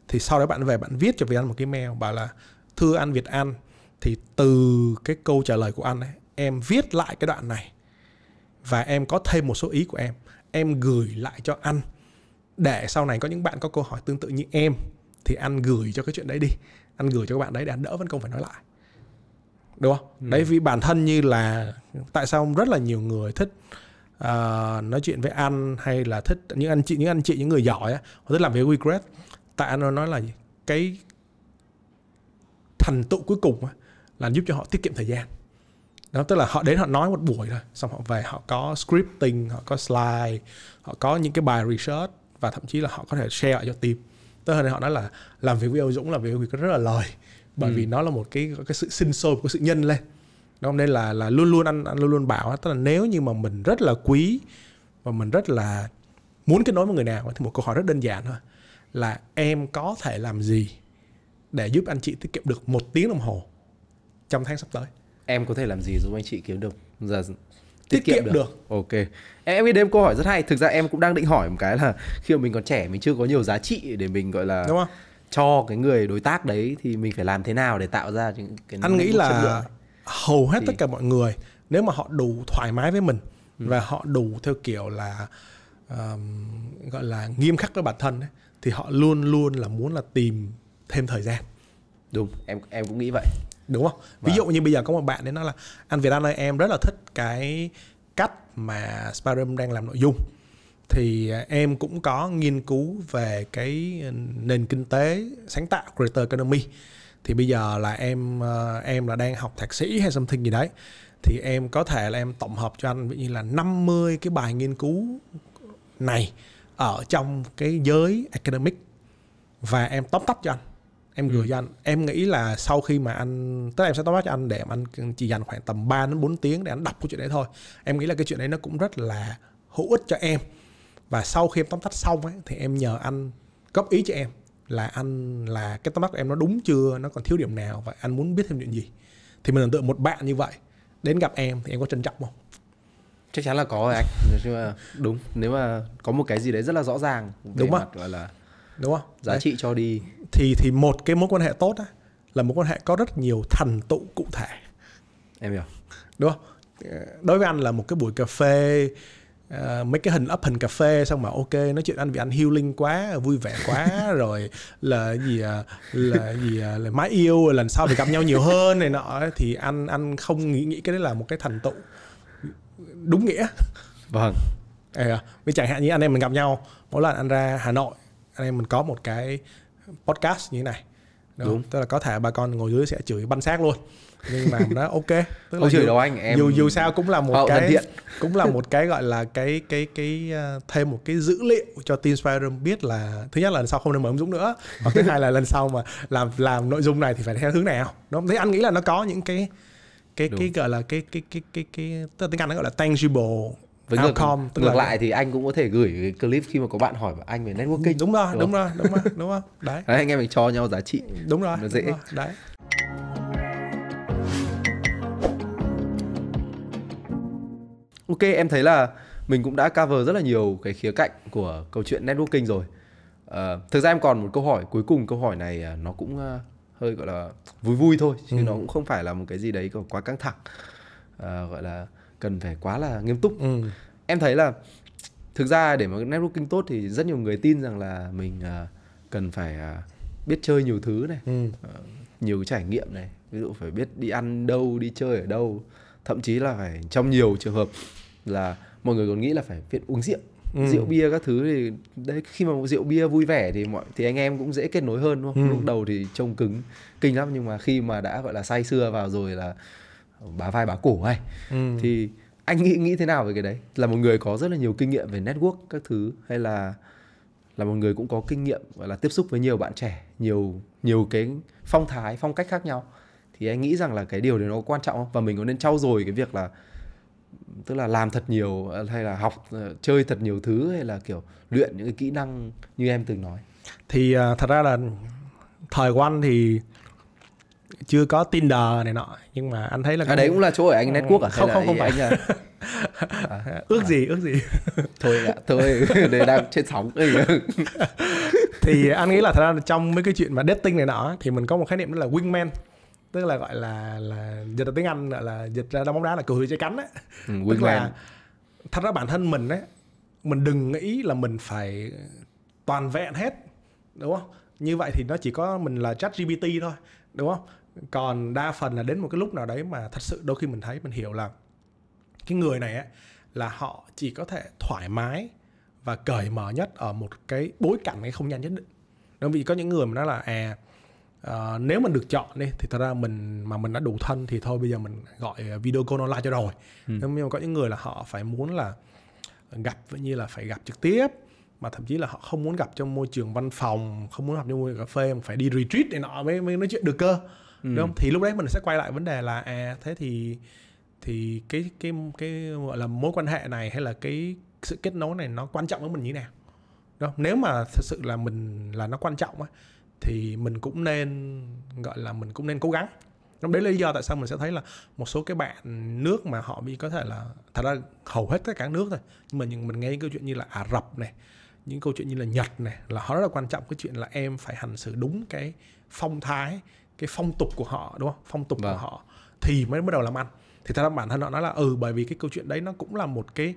thì sau đó bạn về bạn viết cho vị ăn một cái mail bảo là thưa ăn Việt An thì từ cái câu trả lời của anh ấy, em viết lại cái đoạn này và em có thêm một số ý của em em gửi lại cho anh để sau này có những bạn có câu hỏi tương tự như em thì anh gửi cho cái chuyện đấy đi ăn gửi cho các bạn đấy để anh đỡ vẫn không phải nói lại đúng không ừ. đấy vì bản thân như là tại sao rất là nhiều người thích uh, nói chuyện với anh hay là thích những anh chị những anh chị những người giỏi họ thích làm việc WeGrad tại anh nói là cái thành tựu cuối cùng là giúp cho họ tiết kiệm thời gian đó tức là họ đến họ nói một buổi thôi xong họ về họ có scripting họ có slide họ có những cái bài research và thậm chí là họ có thể share cho team tới hơn họ nói là làm việc với Âu Dũng là việc Huy rất là lời bởi ừ. vì nó là một cái cái sự sinh sôi của sự nhân lên đúng nên là là luôn luôn anh, anh luôn luôn bảo tức là nếu như mà mình rất là quý và mình rất là muốn kết nối với người nào thì một câu hỏi rất đơn giản thôi là em có thể làm gì để giúp anh chị tiết kiệm được một tiếng đồng hồ trong tháng sắp tới em có thể làm gì giúp anh chị kiếm được giờ tiết, kiệm được. được. Ok. Em biết đến câu hỏi rất hay. Thực ra em cũng đang định hỏi một cái là khi mà mình còn trẻ mình chưa có nhiều giá trị để mình gọi là Đúng không? cho cái người đối tác đấy thì mình phải làm thế nào để tạo ra những cái Anh nghĩ là hầu hết thì... tất cả mọi người nếu mà họ đủ thoải mái với mình ừ. và họ đủ theo kiểu là um, gọi là nghiêm khắc với bản thân ấy, thì họ luôn luôn là muốn là tìm thêm thời gian. Đúng, em em cũng nghĩ vậy đúng không ví vâng. dụ như bây giờ có một bạn đến nói là anh Việt Anh ơi em rất là thích cái cách mà Sparum đang làm nội dung thì à, em cũng có nghiên cứu về cái ờ, nền kinh tế sáng tạo creator economy thì bây giờ là em ờ, em là đang học thạc sĩ hay something gì đấy thì em có thể là em tổng hợp cho anh ví như là 50 cái bài nghiên cứu này ở trong cái giới academic và em tóm tắt cho anh em gửi ừ. cho anh em nghĩ là sau khi mà anh tức là em sẽ tóm tắt cho anh để mà anh chỉ dành khoảng tầm 3 đến 4 tiếng để anh đọc cái chuyện đấy thôi em nghĩ là cái chuyện đấy nó cũng rất là hữu ích cho em và sau khi em tóm tắt xong ấy thì em nhờ anh góp ý cho em là anh là cái tóm tắt của em nó đúng chưa nó còn thiếu điểm nào và anh muốn biết thêm chuyện gì thì mình tưởng tượng một bạn như vậy đến gặp em thì em có trân trọng không chắc chắn là có rồi anh nhưng mà đúng nếu mà có một cái gì đấy rất là rõ ràng về đúng mặt gọi là đúng không giá đấy. trị cho đi thì thì một cái mối quan hệ tốt á, là mối quan hệ có rất nhiều thành tựu cụ thể em hiểu đúng không ờ, đối với anh là một cái buổi cà phê Uh, mấy cái hình up hình cà phê xong mà ok nói chuyện anh vì anh healing quá vui vẻ quá (laughs) rồi là gì là, ờ, là gì là, là mái yêu lần sau phải gặp nhau nhiều hơn này nọ thì anh anh không nghĩ nghĩ cái đấy là một cái thành tựu đúng nghĩa vâng à, với chẳng hạn như anh em mình gặp nhau mỗi lần anh ra hà nội anh em mình có một cái podcast như thế này đúng, đúng. tức là có thể bà con ngồi dưới sẽ chửi banh xác luôn nhưng mà nó ok (laughs) tức là chửi đâu anh em dù dù sao cũng là một Hậu ờ, cái (laughs) cũng là một cái gọi là cái cái cái ờ, thêm một cái dữ liệu cho team Spirum biết là thứ nhất là lần sau không nên mở ứng dụng nữa và thứ hai là lần sau mà làm làm nội dung này thì phải theo hướng nào nó thấy anh nghĩ là nó có những cái cái Đúng. cái gọi là cái cái cái cái cái, cái tức là tiếng Anh nó gọi là tangible với Outcome, ngược, ngược là... lại thì anh cũng có thể gửi cái clip khi mà có bạn hỏi anh về networking ừ, đúng rồi đúng, rồi đúng rồi đúng rồi đấy. đấy anh em mình cho nhau giá trị đúng rồi nó dễ rồi, đấy ok em thấy là mình cũng đã cover rất là nhiều cái khía cạnh của câu chuyện networking rồi à, thực ra em còn một câu hỏi cuối cùng câu hỏi này à, nó cũng à, hơi gọi là vui vui thôi chứ ừ. nó cũng không phải là một cái gì đấy quá căng thẳng à, gọi là cần phải quá là nghiêm túc ừ. em thấy là thực ra để mà networking tốt thì rất nhiều người tin rằng là mình uh, cần phải uh, biết chơi nhiều thứ này ừ. uh, nhiều trải nghiệm này ví dụ phải biết đi ăn đâu đi chơi ở đâu thậm chí là phải trong nhiều trường hợp là mọi người còn nghĩ là phải biết uống rượu ừ. rượu bia các thứ thì đấy khi mà rượu bia vui vẻ thì mọi thì anh em cũng dễ kết nối hơn đúng không ừ. lúc đầu thì trông cứng kinh lắm nhưng mà khi mà đã gọi là say xưa vào rồi là bá vai bá cổ ngay ừ. thì anh nghĩ nghĩ thế nào về cái đấy là một người có rất là nhiều kinh nghiệm về network các thứ hay là là một người cũng có kinh nghiệm gọi là tiếp xúc với nhiều bạn trẻ nhiều nhiều cái phong thái phong cách khác nhau thì anh nghĩ rằng là cái điều đấy nó quan trọng không? và mình có nên trau dồi cái việc là tức là làm thật nhiều hay là học ờ, chơi thật nhiều thứ hay là kiểu luyện những cái kỹ năng như em từng nói thì à, thật ra là thời của anh thì chưa có Tinder này nọ nhưng mà anh thấy là à, đấy cũng là chỗ ở anh ờ, network à không không không phải nhờ (laughs) à, ước à. gì ước gì (laughs) thôi ạ thôi (laughs) để đang trên sóng thì anh nghĩ là thật ra là trong mấy cái chuyện mà dating này nọ thì mình có một khái niệm đó là wingman tức là gọi là là dịch ra tiếng anh gọi là dịch ra đá bóng đá là cầu thủ chơi cánh á ừ, tức là thật ra bản thân mình ấy mình đừng nghĩ là mình phải toàn vẹn hết đúng không như vậy thì nó chỉ có mình là chat gpt thôi đúng không còn đa phần là đến một cái lúc nào đấy mà thật sự đôi khi mình thấy mình hiểu là cái người này á là họ chỉ có thể thoải mái và cởi mở nhất ở một cái bối cảnh cái không gian nhất định đơn vị có những người mà nói là à Uh, nếu mình được chọn đi thì thật ra mình mà mình đã đủ thân thì thôi bây giờ mình gọi video call online cho rồi ừ. nhưng mà có những người là họ phải muốn là gặp vẫn như là phải gặp trực tiếp mà thậm chí là họ không muốn gặp trong môi trường văn phòng không muốn gặp trong môi trường cà phê mà phải đi retreat để nọ mới mới nói chuyện được cơ đúng ừ. không thì lúc đấy mình sẽ quay lại vấn đề là à thế thì thì cái cái cái gọi là mối quan hệ này hay là cái sự kết nối này nó quan trọng với mình như thế nào đó nếu mà thật sự là mình là nó quan trọng á thì mình cũng nên gọi là mình cũng nên cố gắng đấy là lý do tại sao mình sẽ thấy là một số cái bạn nước mà họ bị có thể là thật ra hầu hết tất cả nước thôi nhưng mà mình nghe những câu chuyện như là ả rập này những câu chuyện như là nhật này là họ rất là quan trọng cái chuyện là em phải hành xử đúng cái phong thái cái phong tục của họ đúng không phong tục vâng. của họ thì mới bắt đầu làm ăn thì thật ra bản thân họ nói là ừ bởi vì cái câu chuyện đấy nó cũng là một cái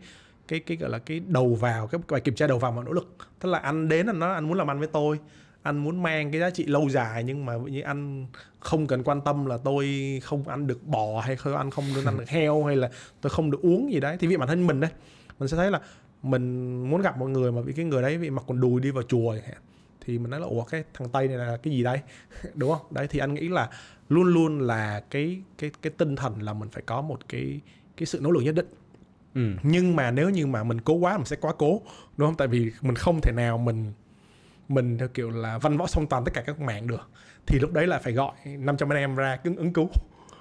cái cái gọi là cái đầu vào cái bài kiểm tra đầu vào mà nỗ lực tức là anh đến là nó anh muốn làm ăn với tôi anh muốn mang cái giá trị lâu dài nhưng mà như anh không cần quan tâm là tôi không ăn được bò hay không ăn không được ăn được (laughs) heo hay là tôi không được uống gì đấy thì vì bản thân mình đấy mình sẽ thấy là mình muốn gặp mọi người mà vì cái người đấy bị mặc quần đùi đi vào chùa chẳng hạn thì mình nói là ủa cái thằng tây này là cái gì đây (laughs) đúng không đấy thì anh nghĩ là luôn luôn là cái cái cái tinh thần là mình phải có một cái cái sự nỗ lực nhất định ừ. nhưng mà nếu như mà mình cố quá mình sẽ quá cố đúng không tại vì mình không thể nào mình mình theo kiểu là văn võ song toàn tất cả các mạng được thì lúc đấy là phải gọi 500 anh em ra cứng ứng cứu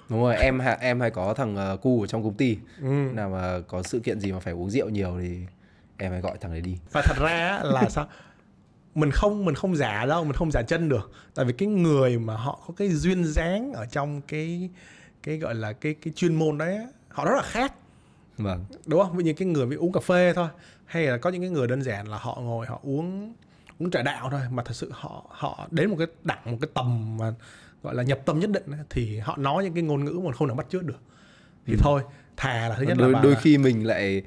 đúng rồi em em hay có thằng uh, cu ở trong công ty ừ. nào mà có sự kiện gì mà phải uống rượu nhiều thì em hay gọi thằng đấy đi và thật ra là (laughs) sao mình không mình không giả đâu mình không giả chân được tại vì cái người mà họ có cái duyên dáng ở trong cái cái gọi là cái cái chuyên môn đấy họ rất là khác vâng đúng không ví như cái người bị uống cà phê thôi hay là có những cái người đơn giản là họ ngồi họ uống uống trà đạo thôi mà thật sự họ họ đến một cái đẳng một cái tầm mà gọi là nhập tâm nhất định thì họ nói những cái ngôn ngữ mà không nào bắt chước được thì ừ. thôi thà là thứ nhất đôi, là đôi khi mình lại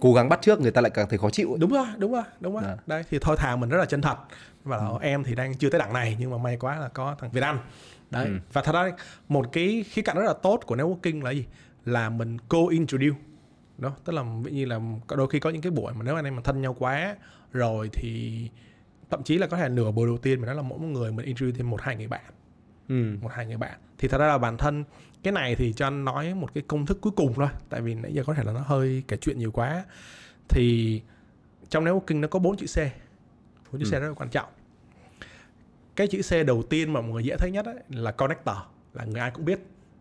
cố gắng bắt trước người ta lại càng thấy khó chịu đúng rồi đúng rồi đúng rồi à. đấy thì thôi thà mình rất là chân thật và ừ. em thì đang chưa tới đẳng này nhưng mà may quá là có thằng Việt Anh đấy ừ. và thật ra một cái khía cạnh rất là tốt của networking là gì là mình co introduce đó tức là ví như là đôi khi có những cái buổi mà nếu anh em mà thân nhau quá rồi thì thậm chí là có thể nửa buổi đầu tiên mình nói là mỗi người mình introduce thêm một hai người bạn ừ. một hai người bạn thì thật ra là bản thân cái này thì cho anh nói một cái công thức cuối cùng thôi tại vì nãy giờ có thể là nó hơi kể chuyện nhiều quá thì trong nếu kinh nó có bốn chữ C bốn chữ ừ. C rất là quan trọng cái chữ C đầu tiên mà mọi người dễ thấy nhất ấy, là connector là người ai cũng biết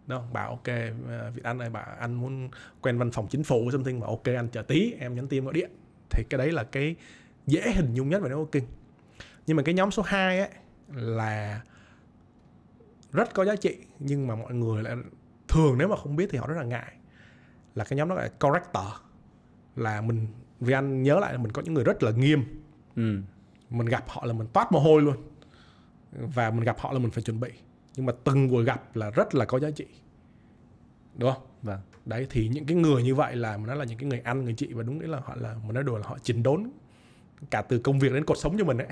đúng không bảo ok ờ, Việt Anh ơi bảo anh muốn quen văn phòng chính phủ trong tin bảo ok anh chờ tí em nhắn tin gọi điện thì cái đấy là cái dễ hình dung nhất về networking nhưng mà cái nhóm số 2 ấy là rất có giá trị nhưng mà mọi người lại thường nếu mà không biết thì họ rất là ngại là cái nhóm đó là corrector là mình vì anh nhớ lại là mình có những người rất là nghiêm ừ. mình gặp họ là mình toát mồ hôi luôn và mình gặp họ là mình phải chuẩn bị nhưng mà từng buổi gặp là rất là có giá trị đúng không vâng đấy thì những cái người như vậy là mình nói là những cái người ăn người chị và đúng nghĩa là họ là mình nói đùa là họ chỉnh đốn cả từ công việc đến cuộc sống cho mình ấy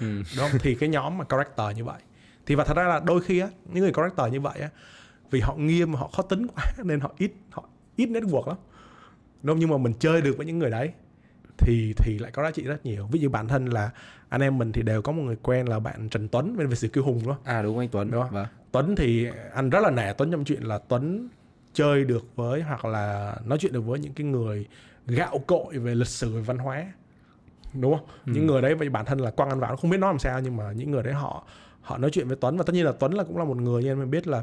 ừ. đúng không thì cái nhóm mà character như vậy thì và thật ra là đôi khi á những người corrector như vậy á vì họ nghiêm họ khó tính quá (laughs) nên họ ít họ ít network lắm đúng nhưng mà mình chơi được với những người đấy thì thì lại có giá trị rất nhiều ví dụ bản thân là anh em mình thì đều có một người quen là bạn Trần Tuấn bên về sự kiêu hùng đó à đúng anh Tuấn đúng không? Vâng. Tuấn thì anh rất là nẻ Tuấn trong chuyện là Tuấn chơi được với hoặc là nói chuyện được với những cái người gạo cội về lịch sử về văn hóa đúng không ừ. những người đấy về bản thân là quăng ăn vào nó không biết nói làm sao nhưng mà những người đấy họ họ nói chuyện với Tuấn và tất nhiên là Tuấn là cũng là một người như em biết là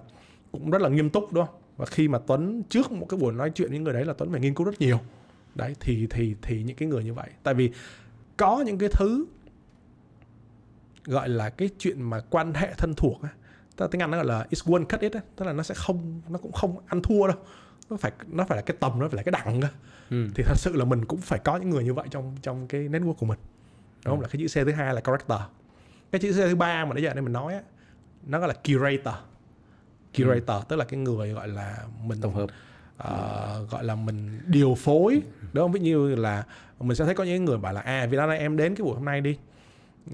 cũng rất là nghiêm túc đúng không và khi mà Tuấn trước một cái buổi nói chuyện với người đấy là Tuấn phải nghiên cứu rất nhiều đấy thì thì thì những cái người như vậy tại vì có những cái thứ gọi là cái chuyện mà quan hệ thân thuộc á tức tiếng Anh nó gọi là it's one cut it á tức là nó sẽ không nó cũng không ăn thua đâu nó phải nó phải là cái tầm nó phải là cái đẳng cơ ừ. thì thật sự là mình cũng phải có những người như vậy trong trong cái network của mình đúng ừ. không là cái chữ C thứ hai là character cái chữ thứ ba mà nãy giờ đây mình nói á nó gọi là curator curator ừ. tức là cái người gọi là mình tổng hợp uh, gọi là mình điều phối đúng không ví như là mình sẽ thấy có những người bảo là à vì nay em đến cái buổi hôm nay đi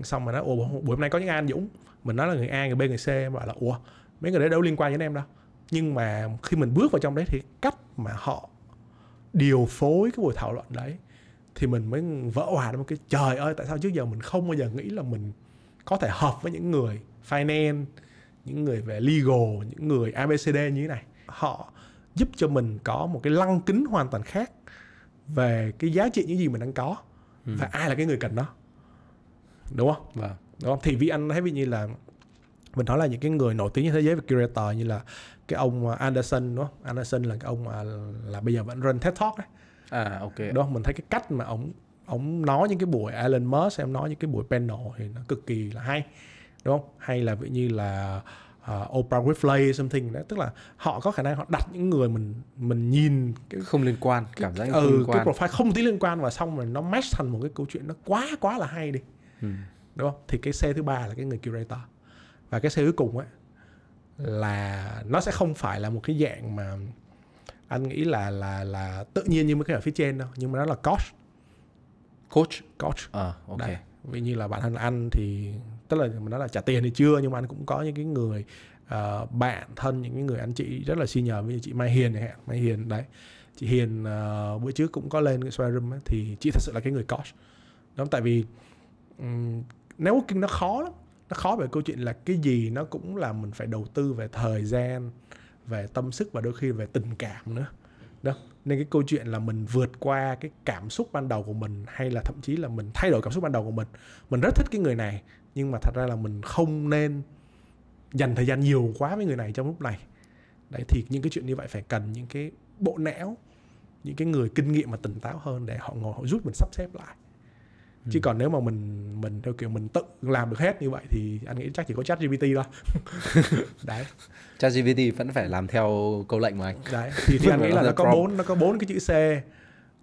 xong mà nó ồ buổi hôm nay có những anh dũng mình nói là người a người b người c em bảo là ủa mấy người đấy đâu liên quan đến em đâu nhưng mà khi mình bước vào trong đấy thì cách mà họ điều phối cái buổi thảo luận đấy thì mình mới vỡ hòa một cái trời ơi tại sao trước giờ mình không bao giờ nghĩ là mình có thể hợp với những người finance những người về legal những người abcd như thế này họ giúp cho mình có một cái lăng kính hoàn toàn khác về cái giá trị những gì mình đang có ừ. và ai là cái người cần nó đúng không vâng. đúng không thì vì anh thấy ví như là mình nói là những cái người nổi tiếng trên thế giới về curator như là cái ông à, Anderson đúng không Anderson là cái ông mà là bây giờ vẫn run TED Talk ấy. à ok đó mình thấy cái cách mà ông ông nói những cái buổi Alan Musk em nói những cái buổi panel thì nó cực kỳ là hay đúng không hay là ví như là uh, Oprah Winfrey something đó tức là họ có khả năng họ đặt những người mình mình nhìn cái không liên quan cái, cảm giác ừ, không liên quan. cái profile không tí liên quan và xong rồi nó match thành một cái câu chuyện nó quá quá là hay đi ừ. đúng không thì cái xe thứ ba là cái người curator và cái xe cuối cùng ấy là nó sẽ không phải là một cái dạng mà anh nghĩ là là là tự nhiên như mấy cái ở phía trên đâu nhưng mà nó là cost coach coach à, ok Đấy. vì như là bản thân anh thì tức là mình nói là trả tiền thì chưa nhưng mà anh cũng có những cái người uh, bạn thân những cái người anh chị rất là xin nhờ với chị Mai Hiền này Mai Hiền đấy chị Hiền uh, bữa trước cũng có lên cái showroom ấy, thì chị thật sự là cái người coach Đúng, tại vì um, networking nó khó lắm nó khó về câu chuyện là cái gì nó cũng là mình phải đầu tư về thời gian về tâm sức và đôi khi về tình cảm nữa đó nên cái câu chuyện là mình vượt qua cái cảm xúc ban đầu của mình hay là thậm chí là mình thay đổi cảm xúc ban đầu của mình mình rất thích cái người này nhưng mà thật ra là mình không nên dành thời gian nhiều quá với người này trong lúc này đấy thì những cái chuyện như vậy phải cần những cái bộ não những cái người kinh nghiệm mà tỉnh táo hơn để họ ngồi họ giúp mình sắp xếp lại chứ ừ. còn nếu mà mình mình theo kiểu mình tự làm được hết như vậy thì anh nghĩ chắc chỉ có chat GPT thôi (laughs) đấy chat GPT vẫn phải làm theo câu lệnh mà anh đấy thì, thì anh nghĩ là nó có bốn nó có bốn cái chữ C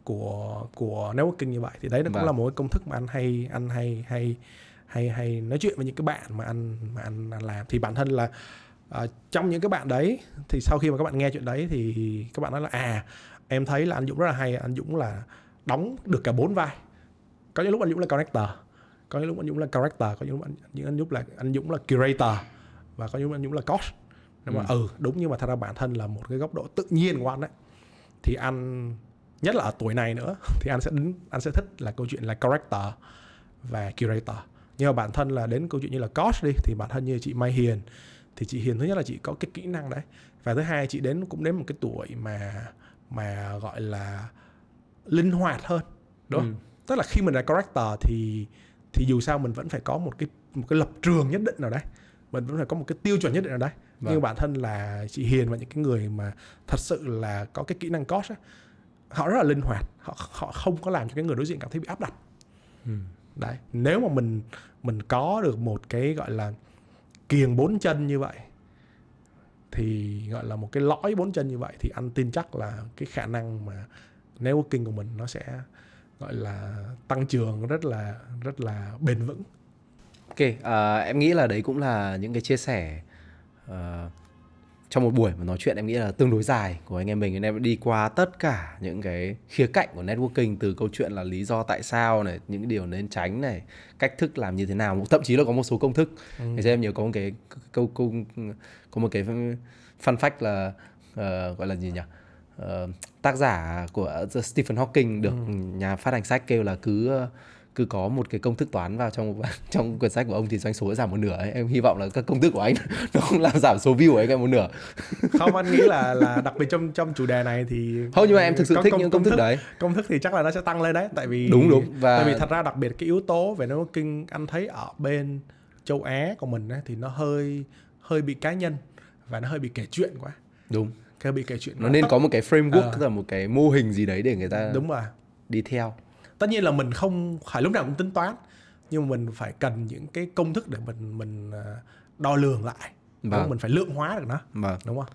của của networking như vậy thì đấy nó cũng vâng. là một cái công thức mà anh hay anh hay hay hay hay nói chuyện với những cái bạn mà anh mà anh, anh làm thì bản thân là uh, trong những cái bạn đấy thì sau khi mà các bạn nghe chuyện đấy thì các bạn nói là à em thấy là anh Dũng rất là hay anh Dũng là đóng được cả bốn vai có những lúc anh dũng là character, có những lúc anh dũng là character có những lúc anh, những anh dũng là anh dũng là curator và có những lúc anh dũng là coach nhưng mà ừ. ừ đúng nhưng mà thật ra bản thân là một cái góc độ tự nhiên của anh ấy thì anh nhất là ở tuổi này nữa (laughs) thì anh sẽ đứng anh sẽ thích là câu chuyện là character và curator nhưng mà bản thân là đến câu chuyện như là coach đi thì bản thân như chị Mai Hiền thì chị Hiền thứ nhất là chị có cái kỹ năng đấy và thứ hai chị đến cũng đến một cái tuổi mà mà gọi là linh hoạt hơn đúng không? Ừ tức là khi mình là character thì thì dù sao mình vẫn phải có một cái một cái lập trường nhất định nào đấy mình vẫn phải có một cái tiêu chuẩn nhất định nào đấy vâng. như bản thân là chị Hiền và những cái người mà thật sự là có cái kỹ năng coach á, họ rất là linh hoạt họ họ không có làm cho cái người đối diện cảm thấy bị áp đặt ừ. đấy nếu mà mình mình có được một cái gọi là kiềng bốn chân như vậy thì gọi là một cái lõi bốn chân như vậy thì anh tin chắc là cái khả năng mà networking của mình nó sẽ gọi là tăng trưởng rất là rất là bền vững. Ok, uh, em nghĩ là đấy cũng là những cái chia sẻ uh, trong một buổi mà nói chuyện em nghĩ là tương đối dài của anh em mình. Anh em đi qua tất cả những cái khía cạnh của networking từ câu chuyện là lý do tại sao này, những điều nên tránh này, cách thức làm như thế nào, thậm chí là có một số công thức. Ừ. Thế em nhớ có một cái câu câu có một cái fun fact là uh, gọi là gì nhỉ? Ờ, tác giả của Stephen Hawking được ừ. nhà phát hành sách kêu là cứ cứ có một cái công thức toán vào trong (laughs) trong quyển sách của ông thì doanh số sẽ giảm một nửa ấy. em hy vọng là các công thức của anh (laughs) nó không làm giảm số view của anh em một nửa (laughs) không anh nghĩ là là đặc biệt trong trong chủ đề này thì không nhưng mà em thực sự công, thích công, những công, thức, thức đấy công thức thì chắc là nó sẽ tăng lên đấy tại vì đúng đúng và tại vì thật ra đặc biệt cái yếu tố về nó kinh anh thấy ở bên châu Á của mình ấy, thì nó hơi hơi bị cá nhân và nó hơi bị kể chuyện quá đúng cái bị kể chuyện nó, nên tắt. có một cái framework à. là một cái mô hình gì đấy để người ta đúng rồi đi theo tất nhiên là mình không phải lúc nào cũng tính toán nhưng mà mình phải cần những cái công thức để mình mình ờ, đo lường lại và vâng. mình phải lượng hóa được nó vâng. đúng không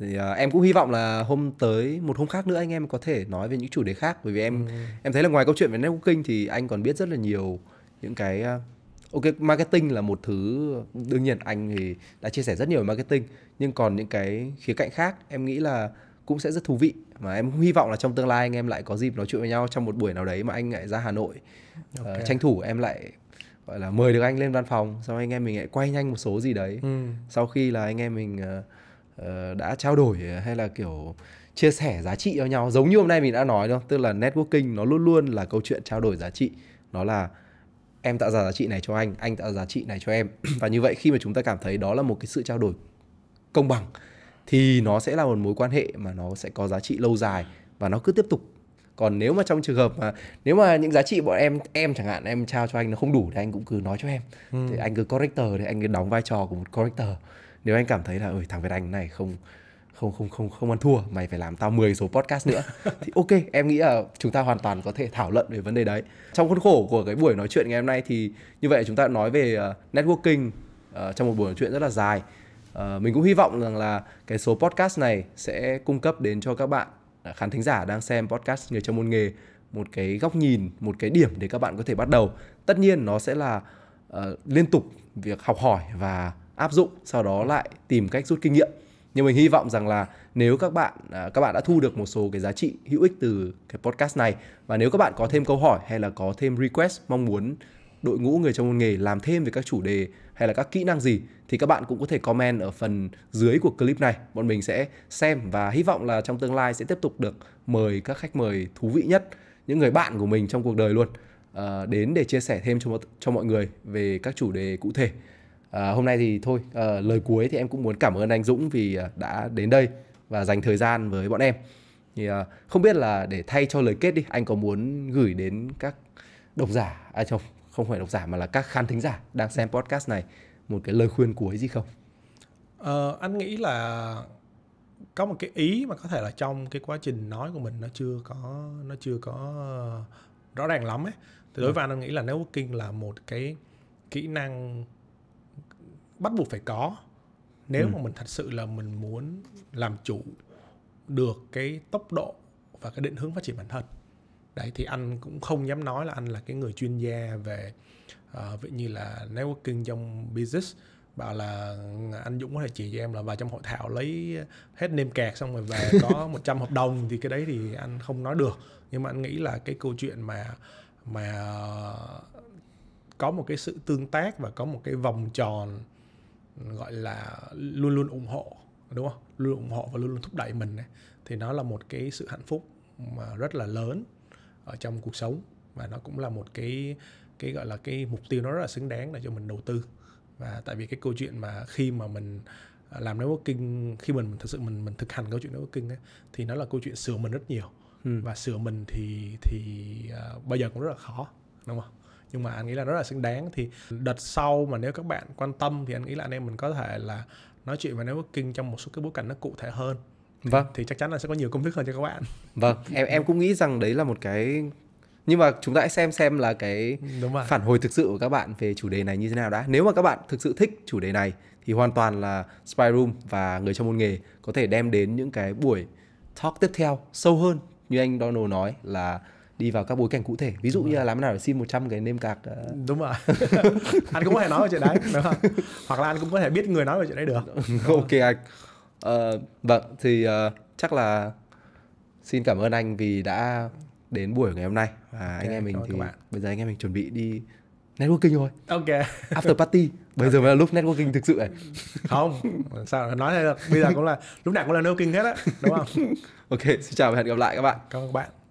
thì à, em cũng hy vọng là hôm tới một hôm khác nữa anh em có thể nói về những chủ đề khác bởi vì em ừ. em thấy là ngoài câu chuyện về networking thì anh còn biết rất là nhiều những cái ok marketing là một thứ đương nhiên anh thì đã chia sẻ rất nhiều về marketing nhưng còn những cái khía cạnh khác em nghĩ là cũng sẽ rất thú vị mà em hy vọng là trong tương lai anh em lại có dịp nói chuyện với nhau trong một buổi nào đấy mà anh lại ra Hà Nội ờ, okay. uh, tranh thủ em lại gọi là mời được anh lên văn phòng sau anh em mình lại quay nhanh một số gì đấy ừ. sau khi là anh em mình uh, đã trao đổi hay là kiểu chia sẻ giá trị cho nhau giống như hôm nay mình đã nói đâu tức là networking nó luôn luôn là câu chuyện trao đổi giá trị nó là em tạo ra giá trị này cho anh anh tạo ra giá trị này cho em (clears throat) và như vậy khi mà chúng ta cảm thấy đó là một cái sự trao đổi công bằng thì nó sẽ là một mối quan hệ mà nó sẽ có giá trị lâu dài và nó cứ tiếp tục còn nếu mà trong trường hợp mà nếu mà những giá trị bọn em em chẳng hạn em trao cho anh nó không đủ thì anh cũng cứ nói cho em ừ. thì anh cứ corrector thì anh cứ đóng vai trò của một corrector nếu anh cảm thấy là ơi thằng Việt Anh này không không không không không ăn thua mày phải làm tao 10 số podcast nữa (laughs) thì ok em nghĩ là chúng ta hoàn toàn có thể thảo luận về vấn đề đấy trong khuôn khổ của cái buổi nói chuyện ngày hôm nay thì như vậy chúng ta nói về ờ, networking uh, trong một buổi nói chuyện rất là dài uh, mình cũng hy vọng rằng là cái số podcast này sẽ cung cấp đến cho các bạn khán thính giả đang xem podcast người trong môn nghề một cái góc nhìn một cái điểm để các bạn có thể bắt đầu tất nhiên nó sẽ là uh, liên tục việc học hỏi và áp dụng sau đó lại tìm cách rút kinh nghiệm nhưng mình hy vọng rằng là nếu các bạn à, các bạn đã thu được một số cái giá trị hữu ích từ cái podcast này và nếu các bạn có thêm câu hỏi hay là có thêm request mong muốn đội ngũ người trong môn nghề làm thêm về các chủ đề hay là các kỹ năng gì thì các bạn cũng có thể comment ở phần dưới của clip này. Bọn mình sẽ xem và hy vọng là trong tương lai sẽ tiếp tục được mời các khách mời thú vị nhất, những người bạn của mình trong cuộc đời luôn ờ, đến để chia sẻ thêm cho cho mọi người về các chủ đề cụ thể à, hôm nay thì thôi à, lời cuối thì em cũng muốn cảm ơn anh Dũng vì ờ, đã đến đây và dành thời gian với bọn em thì à, không biết là để thay cho lời kết đi anh có muốn gửi đến các độc giả à không không phải độc giả mà là các khán thính giả đang xem podcast này một cái lời khuyên cuối gì không ờ, anh nghĩ là có một cái ý mà có thể là trong cái quá trình nói của mình nó chưa có nó chưa có rõ ràng lắm ấy thì đối vâng. với anh anh nghĩ là networking là một cái kỹ năng bắt buộc phải có nếu ừ. mà mình thật sự là mình muốn làm chủ được cái tốc độ và cái định hướng phát triển bản thân đấy thì anh cũng không dám nói là anh là cái người chuyên gia về uh, ví như là networking trong business bảo là anh Dũng có thể chỉ cho em là vào trong hội thảo lấy hết nêm kẹt xong rồi về (laughs) có 100 hợp đồng thì cái đấy thì anh không nói được nhưng mà anh nghĩ là cái câu chuyện mà mà ờ, có một cái sự tương tác và có một cái vòng tròn gọi là luôn luôn ủng hộ đúng không luôn ủng hộ và luôn luôn thúc đẩy mình ấy, thì nó là một cái sự hạnh phúc mà rất là lớn ở trong cuộc sống và nó cũng là một cái cái gọi là cái mục tiêu nó rất là xứng đáng để cho mình đầu tư và tại vì cái câu chuyện mà khi mà mình à, làm networking khi mình, thực sự mình mình thực hành câu chuyện networking ấy, thì nó là câu chuyện sửa mình rất nhiều ừ. và sửa mình thì thì uh, bây giờ cũng rất là khó đúng không nhưng mà anh nghĩ là rất là xứng đáng thì đợt sau mà nếu các bạn quan tâm thì anh nghĩ là anh em mình có thể là nói chuyện về networking trong một số cái bối cảnh nó cụ thể hơn vâng thì chắc chắn là sẽ có nhiều công thức hơn cho các bạn vâng em em cũng nghĩ rằng đấy là một cái nhưng mà chúng ta hãy xem xem là cái phản hồi thực sự của các bạn về chủ đề này như thế nào đã nếu mà các bạn thực sự thích chủ đề này thì hoàn toàn là spy room và người trong môn nghề có thể đem đến những cái buổi talk tiếp theo sâu hơn như anh Donald nói là đi vào các bối cảnh cụ thể ví dụ đúng như là làm thế nào để xin 100 cái nêm cạc ờ, đúng rồi (laughs) anh cũng có thể nói về chuyện đấy đúng không? hoặc là anh cũng có thể biết người nói về chuyện đấy được (laughs) ok anh uh, vâng thì uh, chắc là xin cảm ơn anh vì đã đến buổi ngày hôm nay và okay, anh em mình thì bây giờ anh em mình chuẩn bị đi networking rồi ok (laughs) after party bây okay. giờ mới là lúc networking thực sự này không sao nói hay được bây giờ cũng là lúc nào cũng là networking hết á đúng không ok xin chào và hẹn gặp lại các bạn cảm ơn các bạn